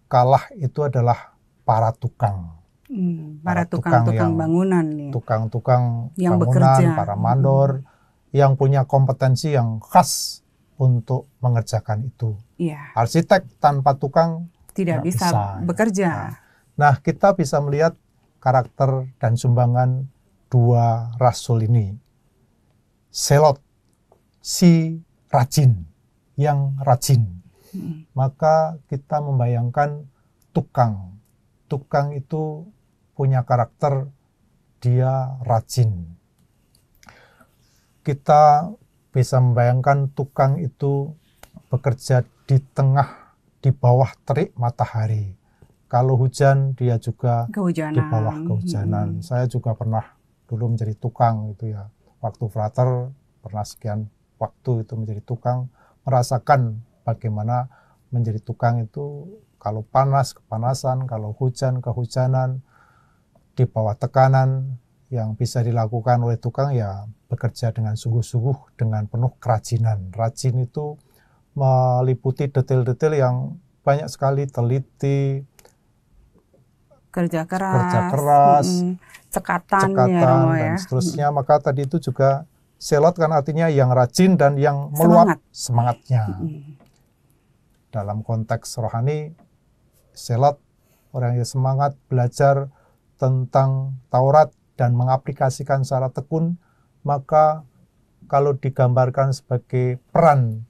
kalah itu adalah para tukang. Hmm, para, tukang, tukang, tukang bangunan nih. Ya. Tukang-tukang bangunan, bekerja. para mandor hmm. yang punya kompetensi yang khas untuk mengerjakan itu. Yeah. Arsitek tanpa tukang tidak bisa, bisa ya. bekerja. Nah, nah, kita bisa melihat karakter dan sumbangan dua rasul ini. Selot, si rajin, yang rajin. Hmm. Maka kita membayangkan tukang. Tukang itu punya karakter dia rajin. Kita bisa membayangkan tukang itu bekerja di tengah, di bawah terik matahari. Kalau hujan, dia juga kehujanan. di bawah kehujanan. Hmm. Saya juga pernah dulu menjadi tukang itu ya. Waktu frater pernah sekian waktu itu menjadi tukang, merasakan bagaimana menjadi tukang itu kalau panas kepanasan, kalau hujan kehujanan, di bawah tekanan, yang bisa dilakukan oleh tukang ya bekerja dengan sungguh-sungguh dengan penuh kerajinan. Rajin itu meliputi detail-detail yang banyak sekali teliti kerja keras, kerja keras, mm, cekatan, cekatan ya, dan ya. seterusnya. Mm. Maka tadi itu juga selot kan artinya yang rajin dan yang meluap Semangat. semangatnya. Mm. Dalam konteks rohani, selot orang yang semangat belajar tentang Taurat dan mengaplikasikan secara tekun, maka kalau digambarkan sebagai peran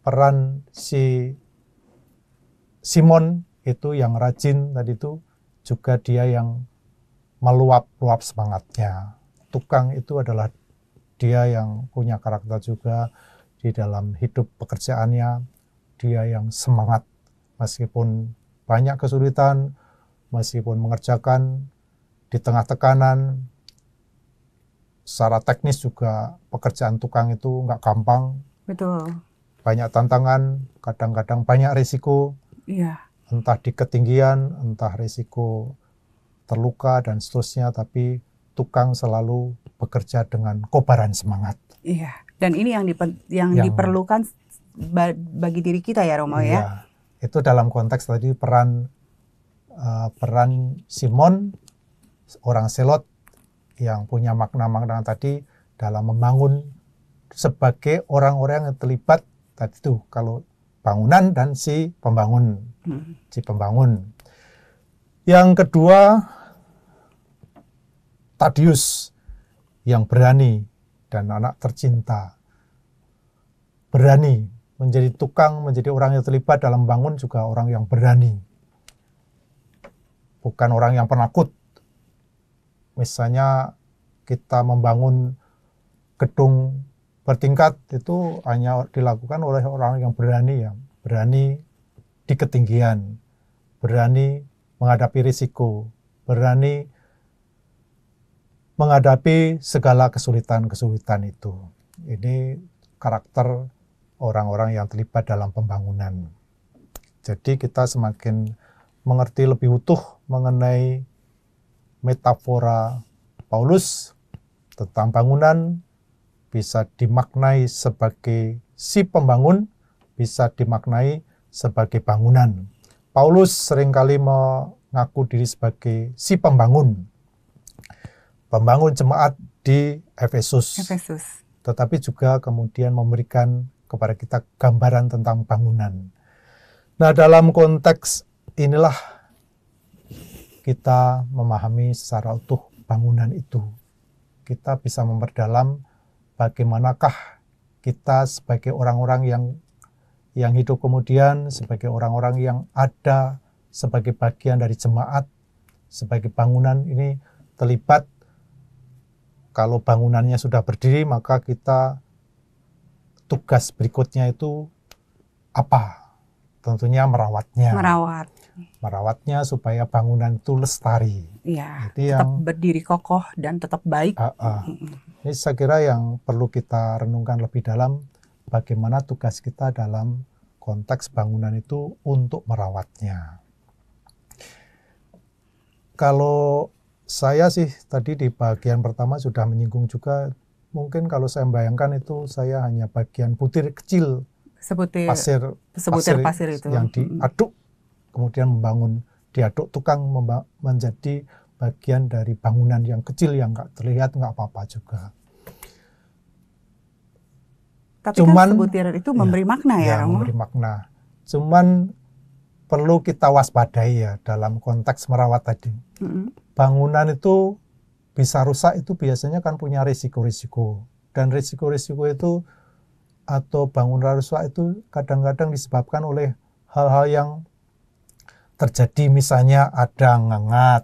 peran si Simon itu yang rajin tadi itu juga dia yang meluap-luap semangatnya. Tukang itu adalah dia yang punya karakter juga di dalam hidup pekerjaannya, dia yang semangat meskipun banyak kesulitan, meskipun mengerjakan di tengah tekanan secara teknis juga pekerjaan tukang itu nggak gampang. Betul. Banyak tantangan, kadang-kadang banyak risiko. Iya. Entah di ketinggian, entah risiko terluka dan seterusnya, tapi tukang selalu bekerja dengan kobaran semangat. Iya. Dan ini yang, diper, yang, yang diperlukan bagi diri kita ya Romo ya? iya. ya. Itu dalam konteks tadi peran uh, peran Simon orang selot yang punya makna-makna tadi dalam membangun sebagai orang-orang yang terlibat tadi itu kalau bangunan dan si pembangun hmm. si pembangun yang kedua Tadius yang berani dan anak tercinta berani menjadi tukang menjadi orang yang terlibat dalam bangun juga orang yang berani bukan orang yang penakut misalnya kita membangun gedung bertingkat itu hanya dilakukan oleh orang yang berani ya, berani di ketinggian, berani menghadapi risiko, berani menghadapi segala kesulitan-kesulitan itu. Ini karakter orang-orang yang terlibat dalam pembangunan. Jadi kita semakin mengerti lebih utuh mengenai metafora Paulus tentang bangunan bisa dimaknai sebagai si pembangun, bisa dimaknai sebagai bangunan. Paulus seringkali mengaku diri sebagai si pembangun. Pembangun jemaat di Efesus. Tetapi juga kemudian memberikan kepada kita gambaran tentang bangunan. Nah, dalam konteks inilah kita memahami secara utuh bangunan itu. Kita bisa memperdalam bagaimanakah kita sebagai orang-orang yang yang hidup kemudian, sebagai orang-orang yang ada sebagai bagian dari jemaat, sebagai bangunan ini terlibat. Kalau bangunannya sudah berdiri, maka kita tugas berikutnya itu apa? tentunya merawatnya. Merawat. Merawatnya supaya bangunan itu lestari. Iya. tetap yang, berdiri kokoh dan tetap baik. Uh, uh. Ini saya kira yang perlu kita renungkan lebih dalam bagaimana tugas kita dalam konteks bangunan itu untuk merawatnya. Kalau saya sih tadi di bagian pertama sudah menyinggung juga mungkin kalau saya membayangkan itu saya hanya bagian butir kecil sebutir pasir sebutir pasir, itu yang diaduk kemudian membangun diaduk tukang memba- menjadi bagian dari bangunan yang kecil yang nggak terlihat nggak apa-apa juga. Tapi kan Cuman, kan sebutir itu iya, memberi ya, makna ya, ya memberi makna. Cuman perlu kita waspadai ya dalam konteks merawat tadi. Mm-hmm. Bangunan itu bisa rusak itu biasanya kan punya risiko-risiko dan risiko-risiko itu atau bangun rusak itu kadang-kadang disebabkan oleh hal-hal yang terjadi misalnya ada ngengat.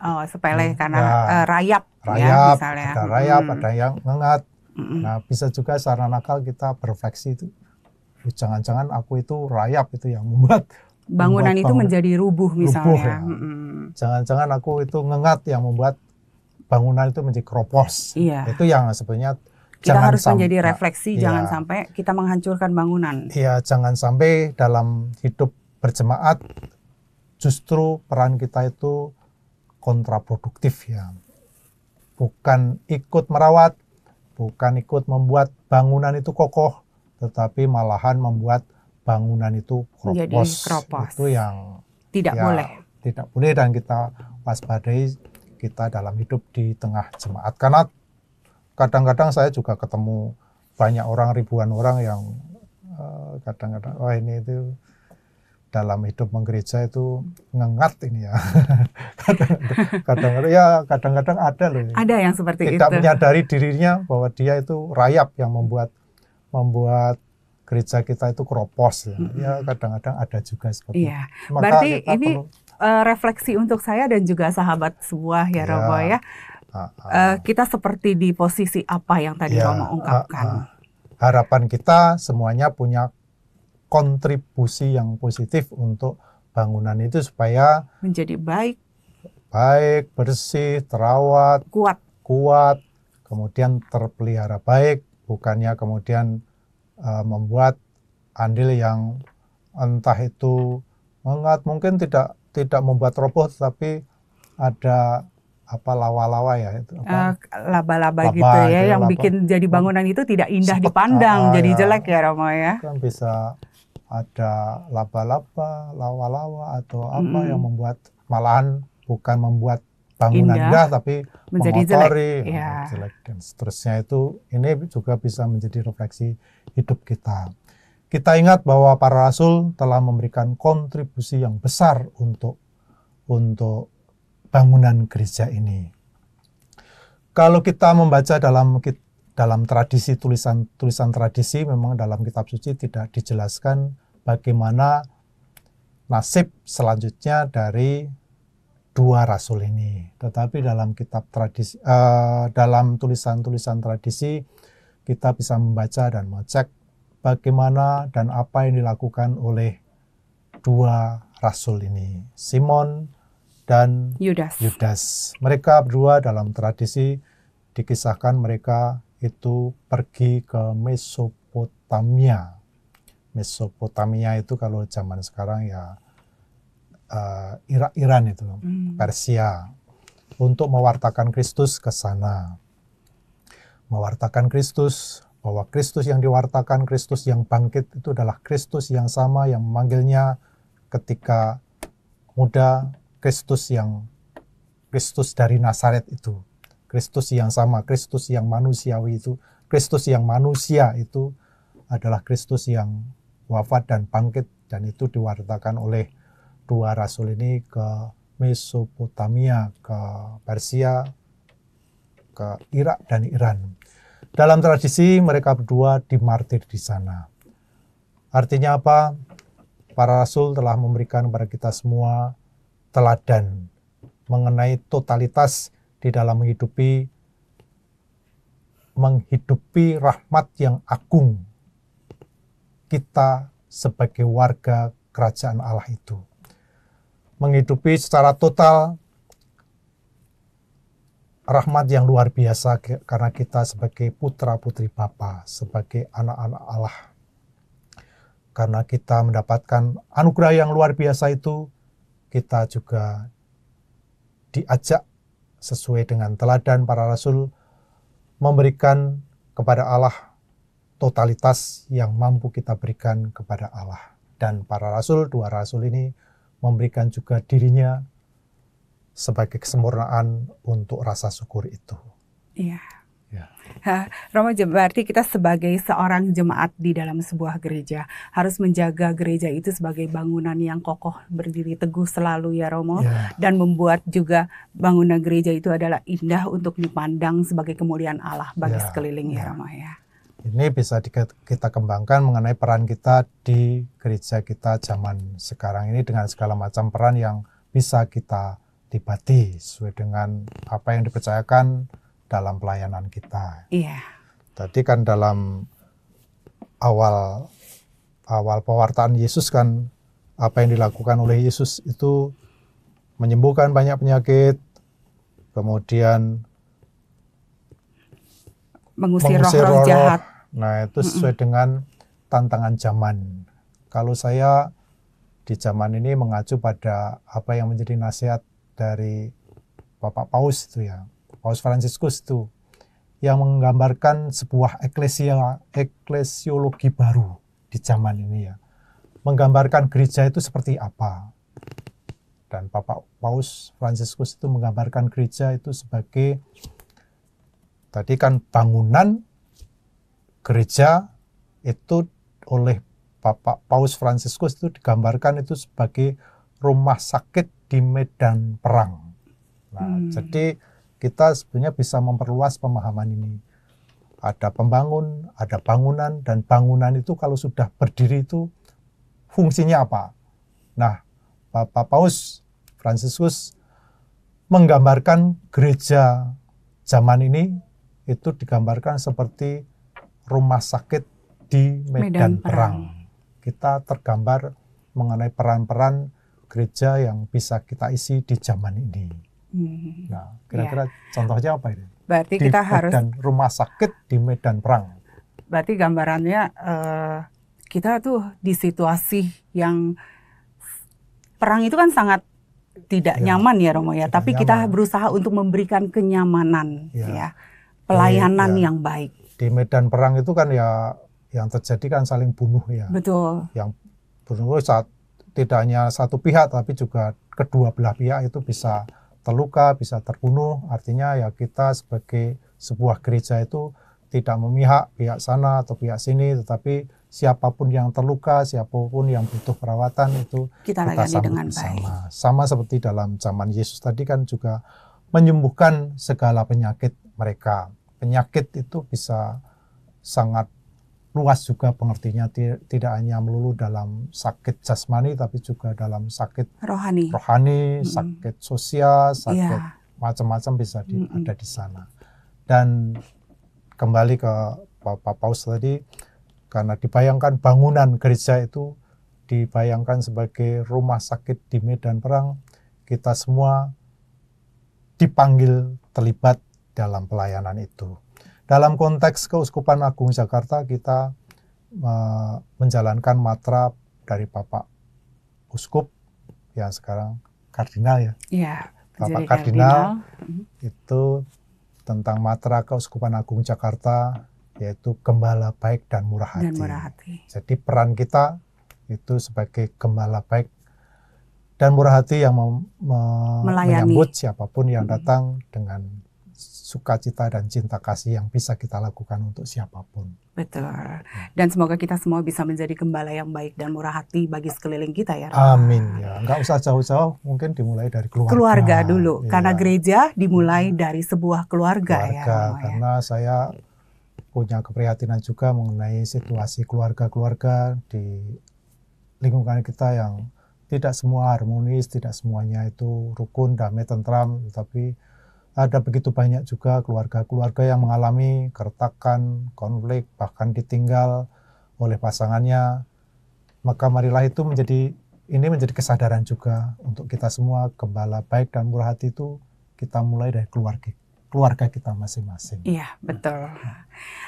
Oh, sepele hmm, karena ya, rayap eh, rayap, ya, misalnya. ada rayap, hmm. ada yang ngengat. Hmm. Nah, bisa juga secara nakal kita berfleksi itu. Jangan-jangan aku itu rayap itu yang membuat bangunan, membuat itu itu menjadi rubuh misalnya. Rubuh, ya. hmm. Jangan-jangan aku itu ngengat yang membuat bangunan itu menjadi keropos. Iya. Itu yang sebenarnya kita jangan harus menjadi refleksi, ya. jangan sampai kita menghancurkan bangunan. Iya, jangan sampai dalam hidup berjemaat justru peran kita itu kontraproduktif ya. Bukan ikut merawat, bukan ikut membuat bangunan itu kokoh, tetapi malahan membuat bangunan itu kropos. kropos. Itu yang tidak ya, boleh. Tidak boleh dan kita waspadai kita dalam hidup di tengah jemaat karena kadang-kadang saya juga ketemu banyak orang ribuan orang yang eh, kadang-kadang uh, wah ini itu dalam hidup menggereja itu ngengat ini ya. Kadang-kadang ya kadang-kadang ada loh. Ada yang seperti Tidak itu. Tidak menyadari dirinya bahwa dia itu rayap yang membuat membuat gereja kita itu keropos ya. Mm -hmm. Ya kadang-kadang ada juga seperti iya. itu. Maka Berarti ini perlu, eh, refleksi untuk saya dan juga sahabat sebuah ya, ya Robo ya uh, uh, kita seperti di posisi apa yang tadi ya, Mama ungkapkan? Uh, uh. Harapan kita semuanya punya kontribusi yang positif untuk bangunan itu supaya menjadi baik, baik, bersih, terawat, kuat, kuat, kemudian terpelihara baik, bukannya kemudian uh, membuat andil yang entah itu mengat mungkin tidak tidak membuat roboh tapi ada apa lawa-lawa ya itu apa? Eh, laba-laba uh, gitu ya yang laba. bikin jadi bangunan itu tidak indah Sepet, dipandang uh, jadi ya. jelek ya Romo ya kan bisa ada laba-laba lawa-lawa atau apa mm -hmm. yang membuat malahan bukan membuat bangunan indah, indah tapi menjadi memotori, jelek. Ya. jelek dan seterusnya itu ini juga bisa menjadi refleksi hidup kita. Kita ingat bahwa para rasul telah memberikan kontribusi yang besar untuk untuk bangunan gereja ini. Kalau kita membaca dalam dalam tradisi tulisan-tulisan tradisi memang dalam kitab suci tidak dijelaskan bagaimana nasib selanjutnya dari dua rasul ini. Tetapi dalam kitab tradisi uh, dalam tulisan-tulisan tradisi kita bisa membaca dan mengecek bagaimana dan apa yang dilakukan oleh dua rasul ini, Simon dan Yudas. Yudas. Mereka berdua dalam tradisi dikisahkan mereka itu pergi ke Mesopotamia. Mesopotamia itu kalau zaman sekarang ya uh, eh, Irak Iran itu hmm. Persia untuk mewartakan Kristus ke sana. Mewartakan Kristus bahwa Kristus yang diwartakan, Kristus yang bangkit itu adalah Kristus yang sama yang memanggilnya ketika muda, Kristus yang Kristus dari Nazaret itu. Kristus yang sama, Kristus yang manusiawi itu, Kristus yang manusia itu adalah Kristus yang wafat dan bangkit dan itu diwartakan oleh dua rasul ini ke Mesopotamia, ke Persia, ke Irak dan Iran. Dalam tradisi mereka berdua dimartir di sana. Artinya apa? Para rasul telah memberikan kepada kita semua teladan mengenai totalitas di dalam menghidupi menghidupi rahmat yang agung kita sebagai warga kerajaan Allah itu menghidupi secara total rahmat yang luar biasa karena kita sebagai putra-putri Bapa, sebagai anak-anak Allah. Karena kita mendapatkan anugerah yang luar biasa itu, kita juga diajak sesuai dengan teladan para rasul memberikan kepada Allah totalitas yang mampu kita berikan kepada Allah. Dan para rasul, dua rasul ini memberikan juga dirinya sebagai kesempurnaan untuk rasa syukur itu. Iya. Yeah. Ya. Romo berarti kita sebagai seorang jemaat di dalam sebuah gereja harus menjaga gereja itu sebagai bangunan yang kokoh berdiri teguh selalu ya Romo ya. dan membuat juga bangunan gereja itu adalah indah untuk dipandang sebagai kemuliaan Allah bagi ya. sekeliling ya, ya Romo ya. Ini bisa kita kembangkan mengenai peran kita di gereja kita zaman sekarang ini dengan segala macam peran yang bisa kita dibati sesuai dengan apa yang dipercayakan dalam pelayanan kita. Iya. Yeah. Tadi kan dalam awal awal pewartaan Yesus kan apa yang dilakukan oleh Yesus itu menyembuhkan banyak penyakit, kemudian mengusir roh-roh jahat. Nah, itu sesuai dengan tantangan zaman. Kalau saya di zaman ini mengacu pada apa yang menjadi nasihat dari Bapak Paus itu ya. Paus Franciscus itu yang menggambarkan sebuah eklesia, eklesiologi baru di zaman ini ya. Menggambarkan gereja itu seperti apa. Dan Papa Paus Franciscus itu menggambarkan gereja itu sebagai tadi kan bangunan gereja itu oleh Papa Paus Franciscus itu digambarkan itu sebagai rumah sakit di medan perang. Nah, hmm. jadi kita sebenarnya bisa memperluas pemahaman ini. Ada pembangun, ada bangunan, dan bangunan itu kalau sudah berdiri itu fungsinya apa? Nah, Bapak Paus Franciscus menggambarkan gereja zaman ini itu digambarkan seperti rumah sakit di medan, medan perang. perang. Kita tergambar mengenai peran-peran gereja yang bisa kita isi di zaman ini. Hmm. Nah, ya. kira-kira ya. contohnya apa ini? Berarti di kita harus dan rumah sakit di medan perang. Berarti gambarannya uh, kita tuh di situasi yang perang itu kan sangat tidak ya, nyaman ya Romo ya, tapi nyaman. kita berusaha untuk memberikan kenyamanan ya, ya pelayanan eh, ya. yang baik. Di medan perang itu kan ya yang terjadi kan saling bunuh ya. Betul. Yang bunuh saat tidak hanya satu pihak tapi juga kedua belah pihak itu bisa terluka, bisa terbunuh. Artinya ya kita sebagai sebuah gereja itu tidak memihak pihak sana atau pihak sini, tetapi siapapun yang terluka, siapapun yang butuh perawatan itu kita, kita sambut dengan bersama. Baik. Sama seperti dalam zaman Yesus tadi kan juga menyembuhkan segala penyakit mereka. Penyakit itu bisa sangat luas juga pengertinya tidak hanya melulu dalam sakit jasmani tapi juga dalam sakit rohani, rohani mm -hmm. sakit sosial, sakit yeah. macam-macam bisa di, mm -hmm. ada di sana. Dan kembali ke Pak Paus tadi karena dibayangkan bangunan gereja itu dibayangkan sebagai rumah sakit di medan perang, kita semua dipanggil terlibat dalam pelayanan itu. Dalam konteks Keuskupan Agung Jakarta kita uh, menjalankan matra dari Bapak Uskup ya sekarang kardinal ya. Iya. Bapak kardinal, kardinal mm-hmm. itu tentang matra Keuskupan Agung Jakarta yaitu gembala baik dan murah hati. Dan murah hati. Jadi peran kita itu sebagai gembala baik dan murah hati yang mem, me, menyambut siapapun yang mm-hmm. datang dengan sukacita dan cinta kasih yang bisa kita lakukan untuk siapapun. Betul. Dan semoga kita semua bisa menjadi gembala yang baik dan murah hati bagi sekeliling kita ya. Rama. Amin ya. Enggak usah jauh-jauh, mungkin dimulai dari keluarga. Keluarga dulu, ya. karena gereja dimulai hmm. dari sebuah keluarga, ya, keluarga ya. Rama, karena ya. saya punya keprihatinan juga mengenai situasi keluarga-keluarga di lingkungan kita yang tidak semua harmonis, tidak semuanya itu rukun, damai, tentram, tapi ada begitu banyak juga keluarga-keluarga yang mengalami keretakan, konflik, bahkan ditinggal oleh pasangannya. Maka marilah itu menjadi ini menjadi kesadaran juga untuk kita semua gembala baik dan murah hati itu kita mulai dari keluarga keluarga kita masing-masing. Iya, betul.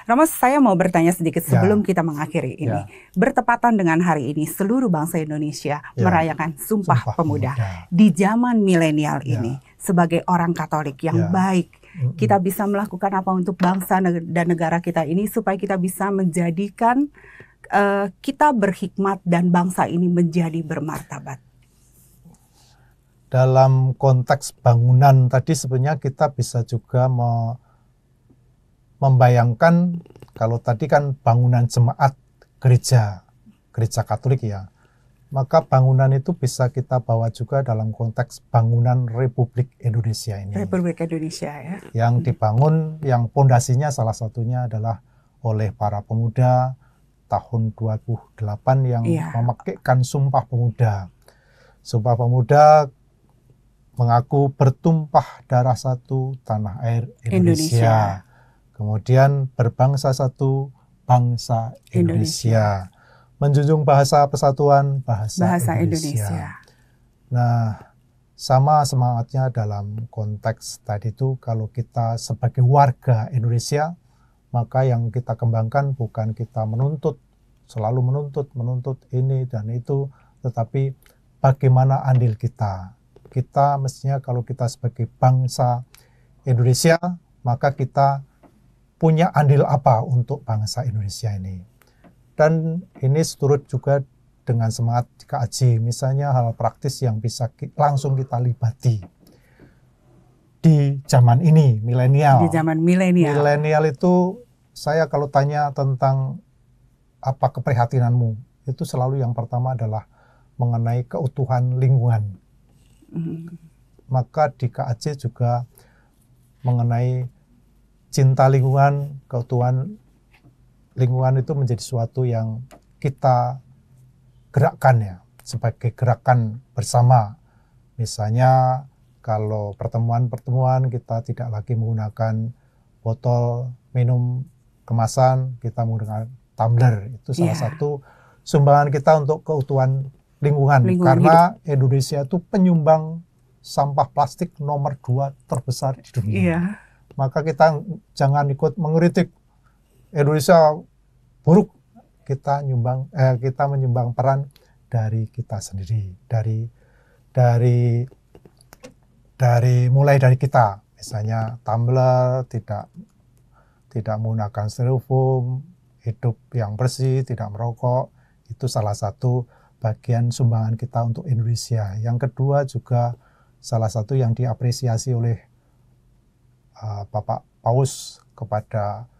Romo saya mau bertanya sedikit ya. sebelum ya. kita mengakhiri ini. Ya. Bertepatan dengan hari ini, seluruh bangsa Indonesia ya. merayakan Sumpah, Sumpah Pemuda. Pemuda. Di zaman milenial ya. ini, sebagai orang Katolik yang ya. baik, kita bisa melakukan apa untuk bangsa dan negara kita ini supaya kita bisa menjadikan uh, kita berhikmat dan bangsa ini menjadi bermartabat dalam konteks bangunan tadi sebenarnya kita bisa juga me membayangkan kalau tadi kan bangunan jemaat gereja, gereja Katolik ya. Maka bangunan itu bisa kita bawa juga dalam konteks bangunan Republik Indonesia ini. Republik Indonesia ya. Yang dibangun, yang pondasinya salah satunya adalah oleh para pemuda tahun 28 yang ya. memakai Sumpah Pemuda. Sumpah Pemuda mengaku bertumpah darah satu tanah air Indonesia. Indonesia. Kemudian berbangsa satu bangsa Indonesia. Indonesia. Menjunjung bahasa persatuan bahasa, bahasa Indonesia. Indonesia. Nah, sama semangatnya dalam konteks tadi itu kalau kita sebagai warga Indonesia maka yang kita kembangkan bukan kita menuntut selalu menuntut menuntut ini dan itu tetapi bagaimana andil kita kita mestinya kalau kita sebagai bangsa Indonesia, maka kita punya andil apa untuk bangsa Indonesia ini. Dan ini seturut juga dengan semangat kaji, misalnya hal praktis yang bisa langsung kita libati di zaman ini, milenial. Di zaman milenial. Milenial itu saya kalau tanya tentang apa keprihatinanmu, itu selalu yang pertama adalah mengenai keutuhan lingkungan. Maka di KAC juga mengenai cinta lingkungan, keutuhan lingkungan itu menjadi suatu yang kita gerakkan ya sebagai gerakan bersama. Misalnya kalau pertemuan-pertemuan kita tidak lagi menggunakan botol minum kemasan, kita menggunakan tumbler. Itu salah yeah. satu sumbangan kita untuk keutuhan lingkungan, lingkungan karena hidup. Indonesia itu penyumbang sampah plastik nomor dua terbesar di dunia. Iya. Maka kita jangan ikut mengkritik Indonesia buruk. Kita nyumbang, eh, kita menyumbang peran dari kita sendiri, dari dari dari mulai dari kita, misalnya tumbler tidak tidak menggunakan styrofoam, hidup yang bersih, tidak merokok, itu salah satu bagian sumbangan kita untuk Indonesia. Yang kedua juga salah satu yang diapresiasi oleh uh, Bapak Paus kepada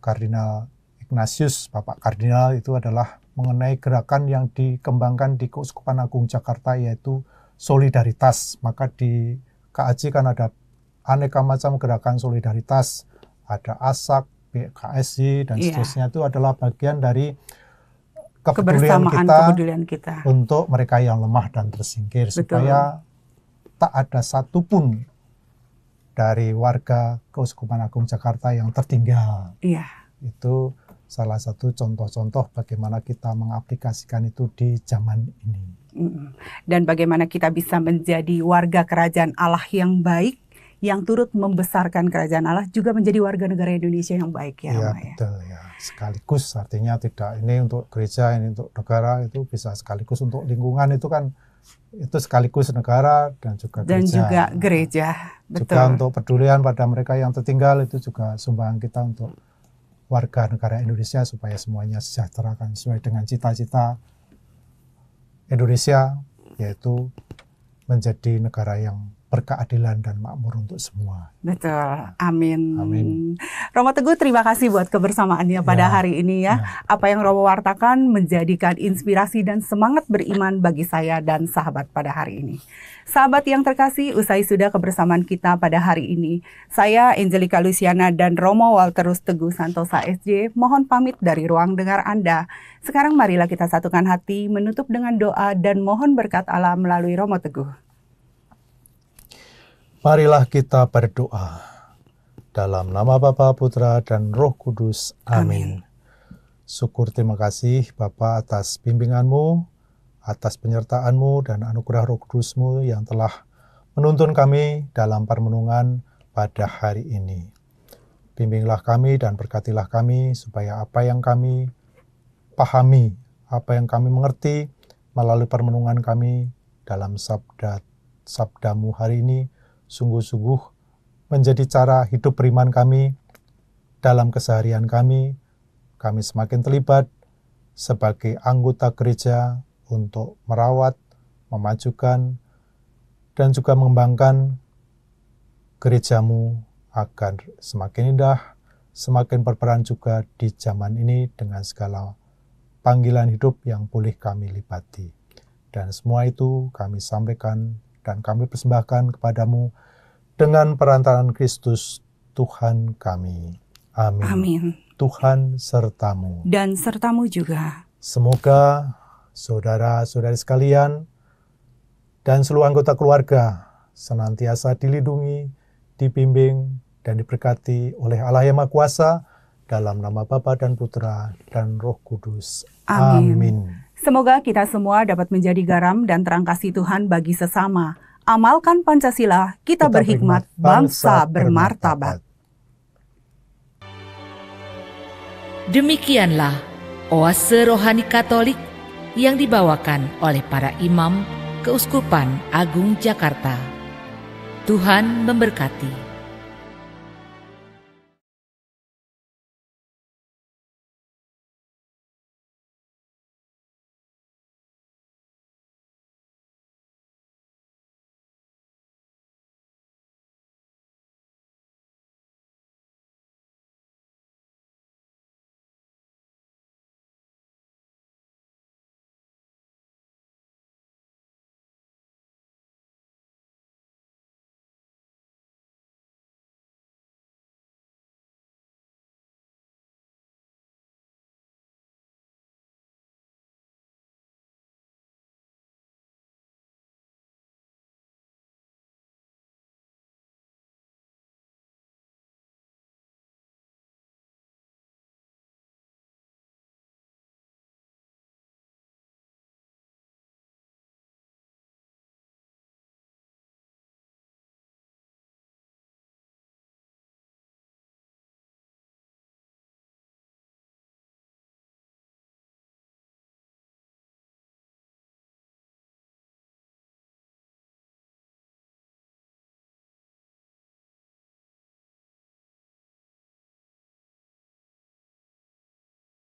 Kardinal Ignatius, Bapak Kardinal itu adalah mengenai gerakan yang dikembangkan di Keuskupan Agung Jakarta yaitu solidaritas. Maka di KAJ kan ada aneka macam gerakan solidaritas, ada ASAK, BKSI dan iya. seterusnya yeah. itu adalah bagian dari kebersamaan kita, kepedulian kita untuk mereka yang lemah dan tersingkir Betul. supaya tak ada satupun dari warga Keuskupan Agung Jakarta yang tertinggal. Iya. Itu salah satu contoh-contoh bagaimana kita mengaplikasikan itu di zaman ini. Dan bagaimana kita bisa menjadi warga kerajaan Allah yang baik, yang turut membesarkan kerajaan Allah, juga menjadi warga negara Indonesia yang baik ya. Iya, betul ya sekaligus artinya tidak ini untuk gereja ini untuk negara itu bisa sekaligus untuk lingkungan itu kan itu sekaligus negara dan juga dan gereja. juga gereja betul juga untuk pedulian pada mereka yang tertinggal itu juga sumbangan kita untuk warga negara Indonesia supaya semuanya sejahtera kan sesuai dengan cita-cita Indonesia yaitu menjadi negara yang berkeadilan dan makmur untuk semua. Betul. Amin. Amin. Romo Teguh terima kasih buat kebersamaannya pada ya. hari ini ya. ya. Apa yang Romo wartakan menjadikan inspirasi dan semangat beriman bagi saya dan sahabat pada hari ini. Sahabat yang terkasih, usai sudah kebersamaan kita pada hari ini. Saya Angelika Luciana dan Romo Walterus Teguh Santosa SJ mohon pamit dari ruang dengar Anda. Sekarang marilah kita satukan hati, menutup dengan doa dan mohon berkat Allah melalui Romo Teguh. Marilah kita berdoa. Dalam nama Bapa, Putra, dan Roh Kudus. Amin. Amin. Syukur terima kasih Bapa atas bimbinganmu, atas penyertaanmu, dan anugerah Roh Kudusmu yang telah menuntun kami dalam permenungan pada hari ini. Bimbinglah kami dan berkatilah kami supaya apa yang kami pahami, apa yang kami mengerti melalui permenungan kami dalam sabda sabdamu hari ini sungguh-sungguh menjadi cara hidup beriman kami dalam keseharian kami. Kami semakin terlibat sebagai anggota gereja untuk merawat, memajukan, dan juga mengembangkan gerejamu akan semakin indah, semakin berperan juga di zaman ini dengan segala panggilan hidup yang boleh kami libati Dan semua itu kami sampaikan dan kami persembahkan kepadamu dengan perantaraan Kristus Tuhan kami. Amin. Amin. Tuhan sertamu. Dan sertamu juga. Semoga saudara-saudari sekalian dan seluruh anggota keluarga senantiasa dilindungi, dibimbing, dan diberkati oleh Allah Yang Maha Kuasa dalam nama Bapa dan Putra dan Roh Kudus. Amin. Amin. Semoga kita semua dapat menjadi garam dan terang kasih Tuhan bagi sesama. Amalkan Pancasila, kita, kita berhikmat, berhikmat, bangsa bermartabat. Demikianlah oase rohani Katolik yang dibawakan oleh para imam Keuskupan Agung Jakarta. Tuhan memberkati.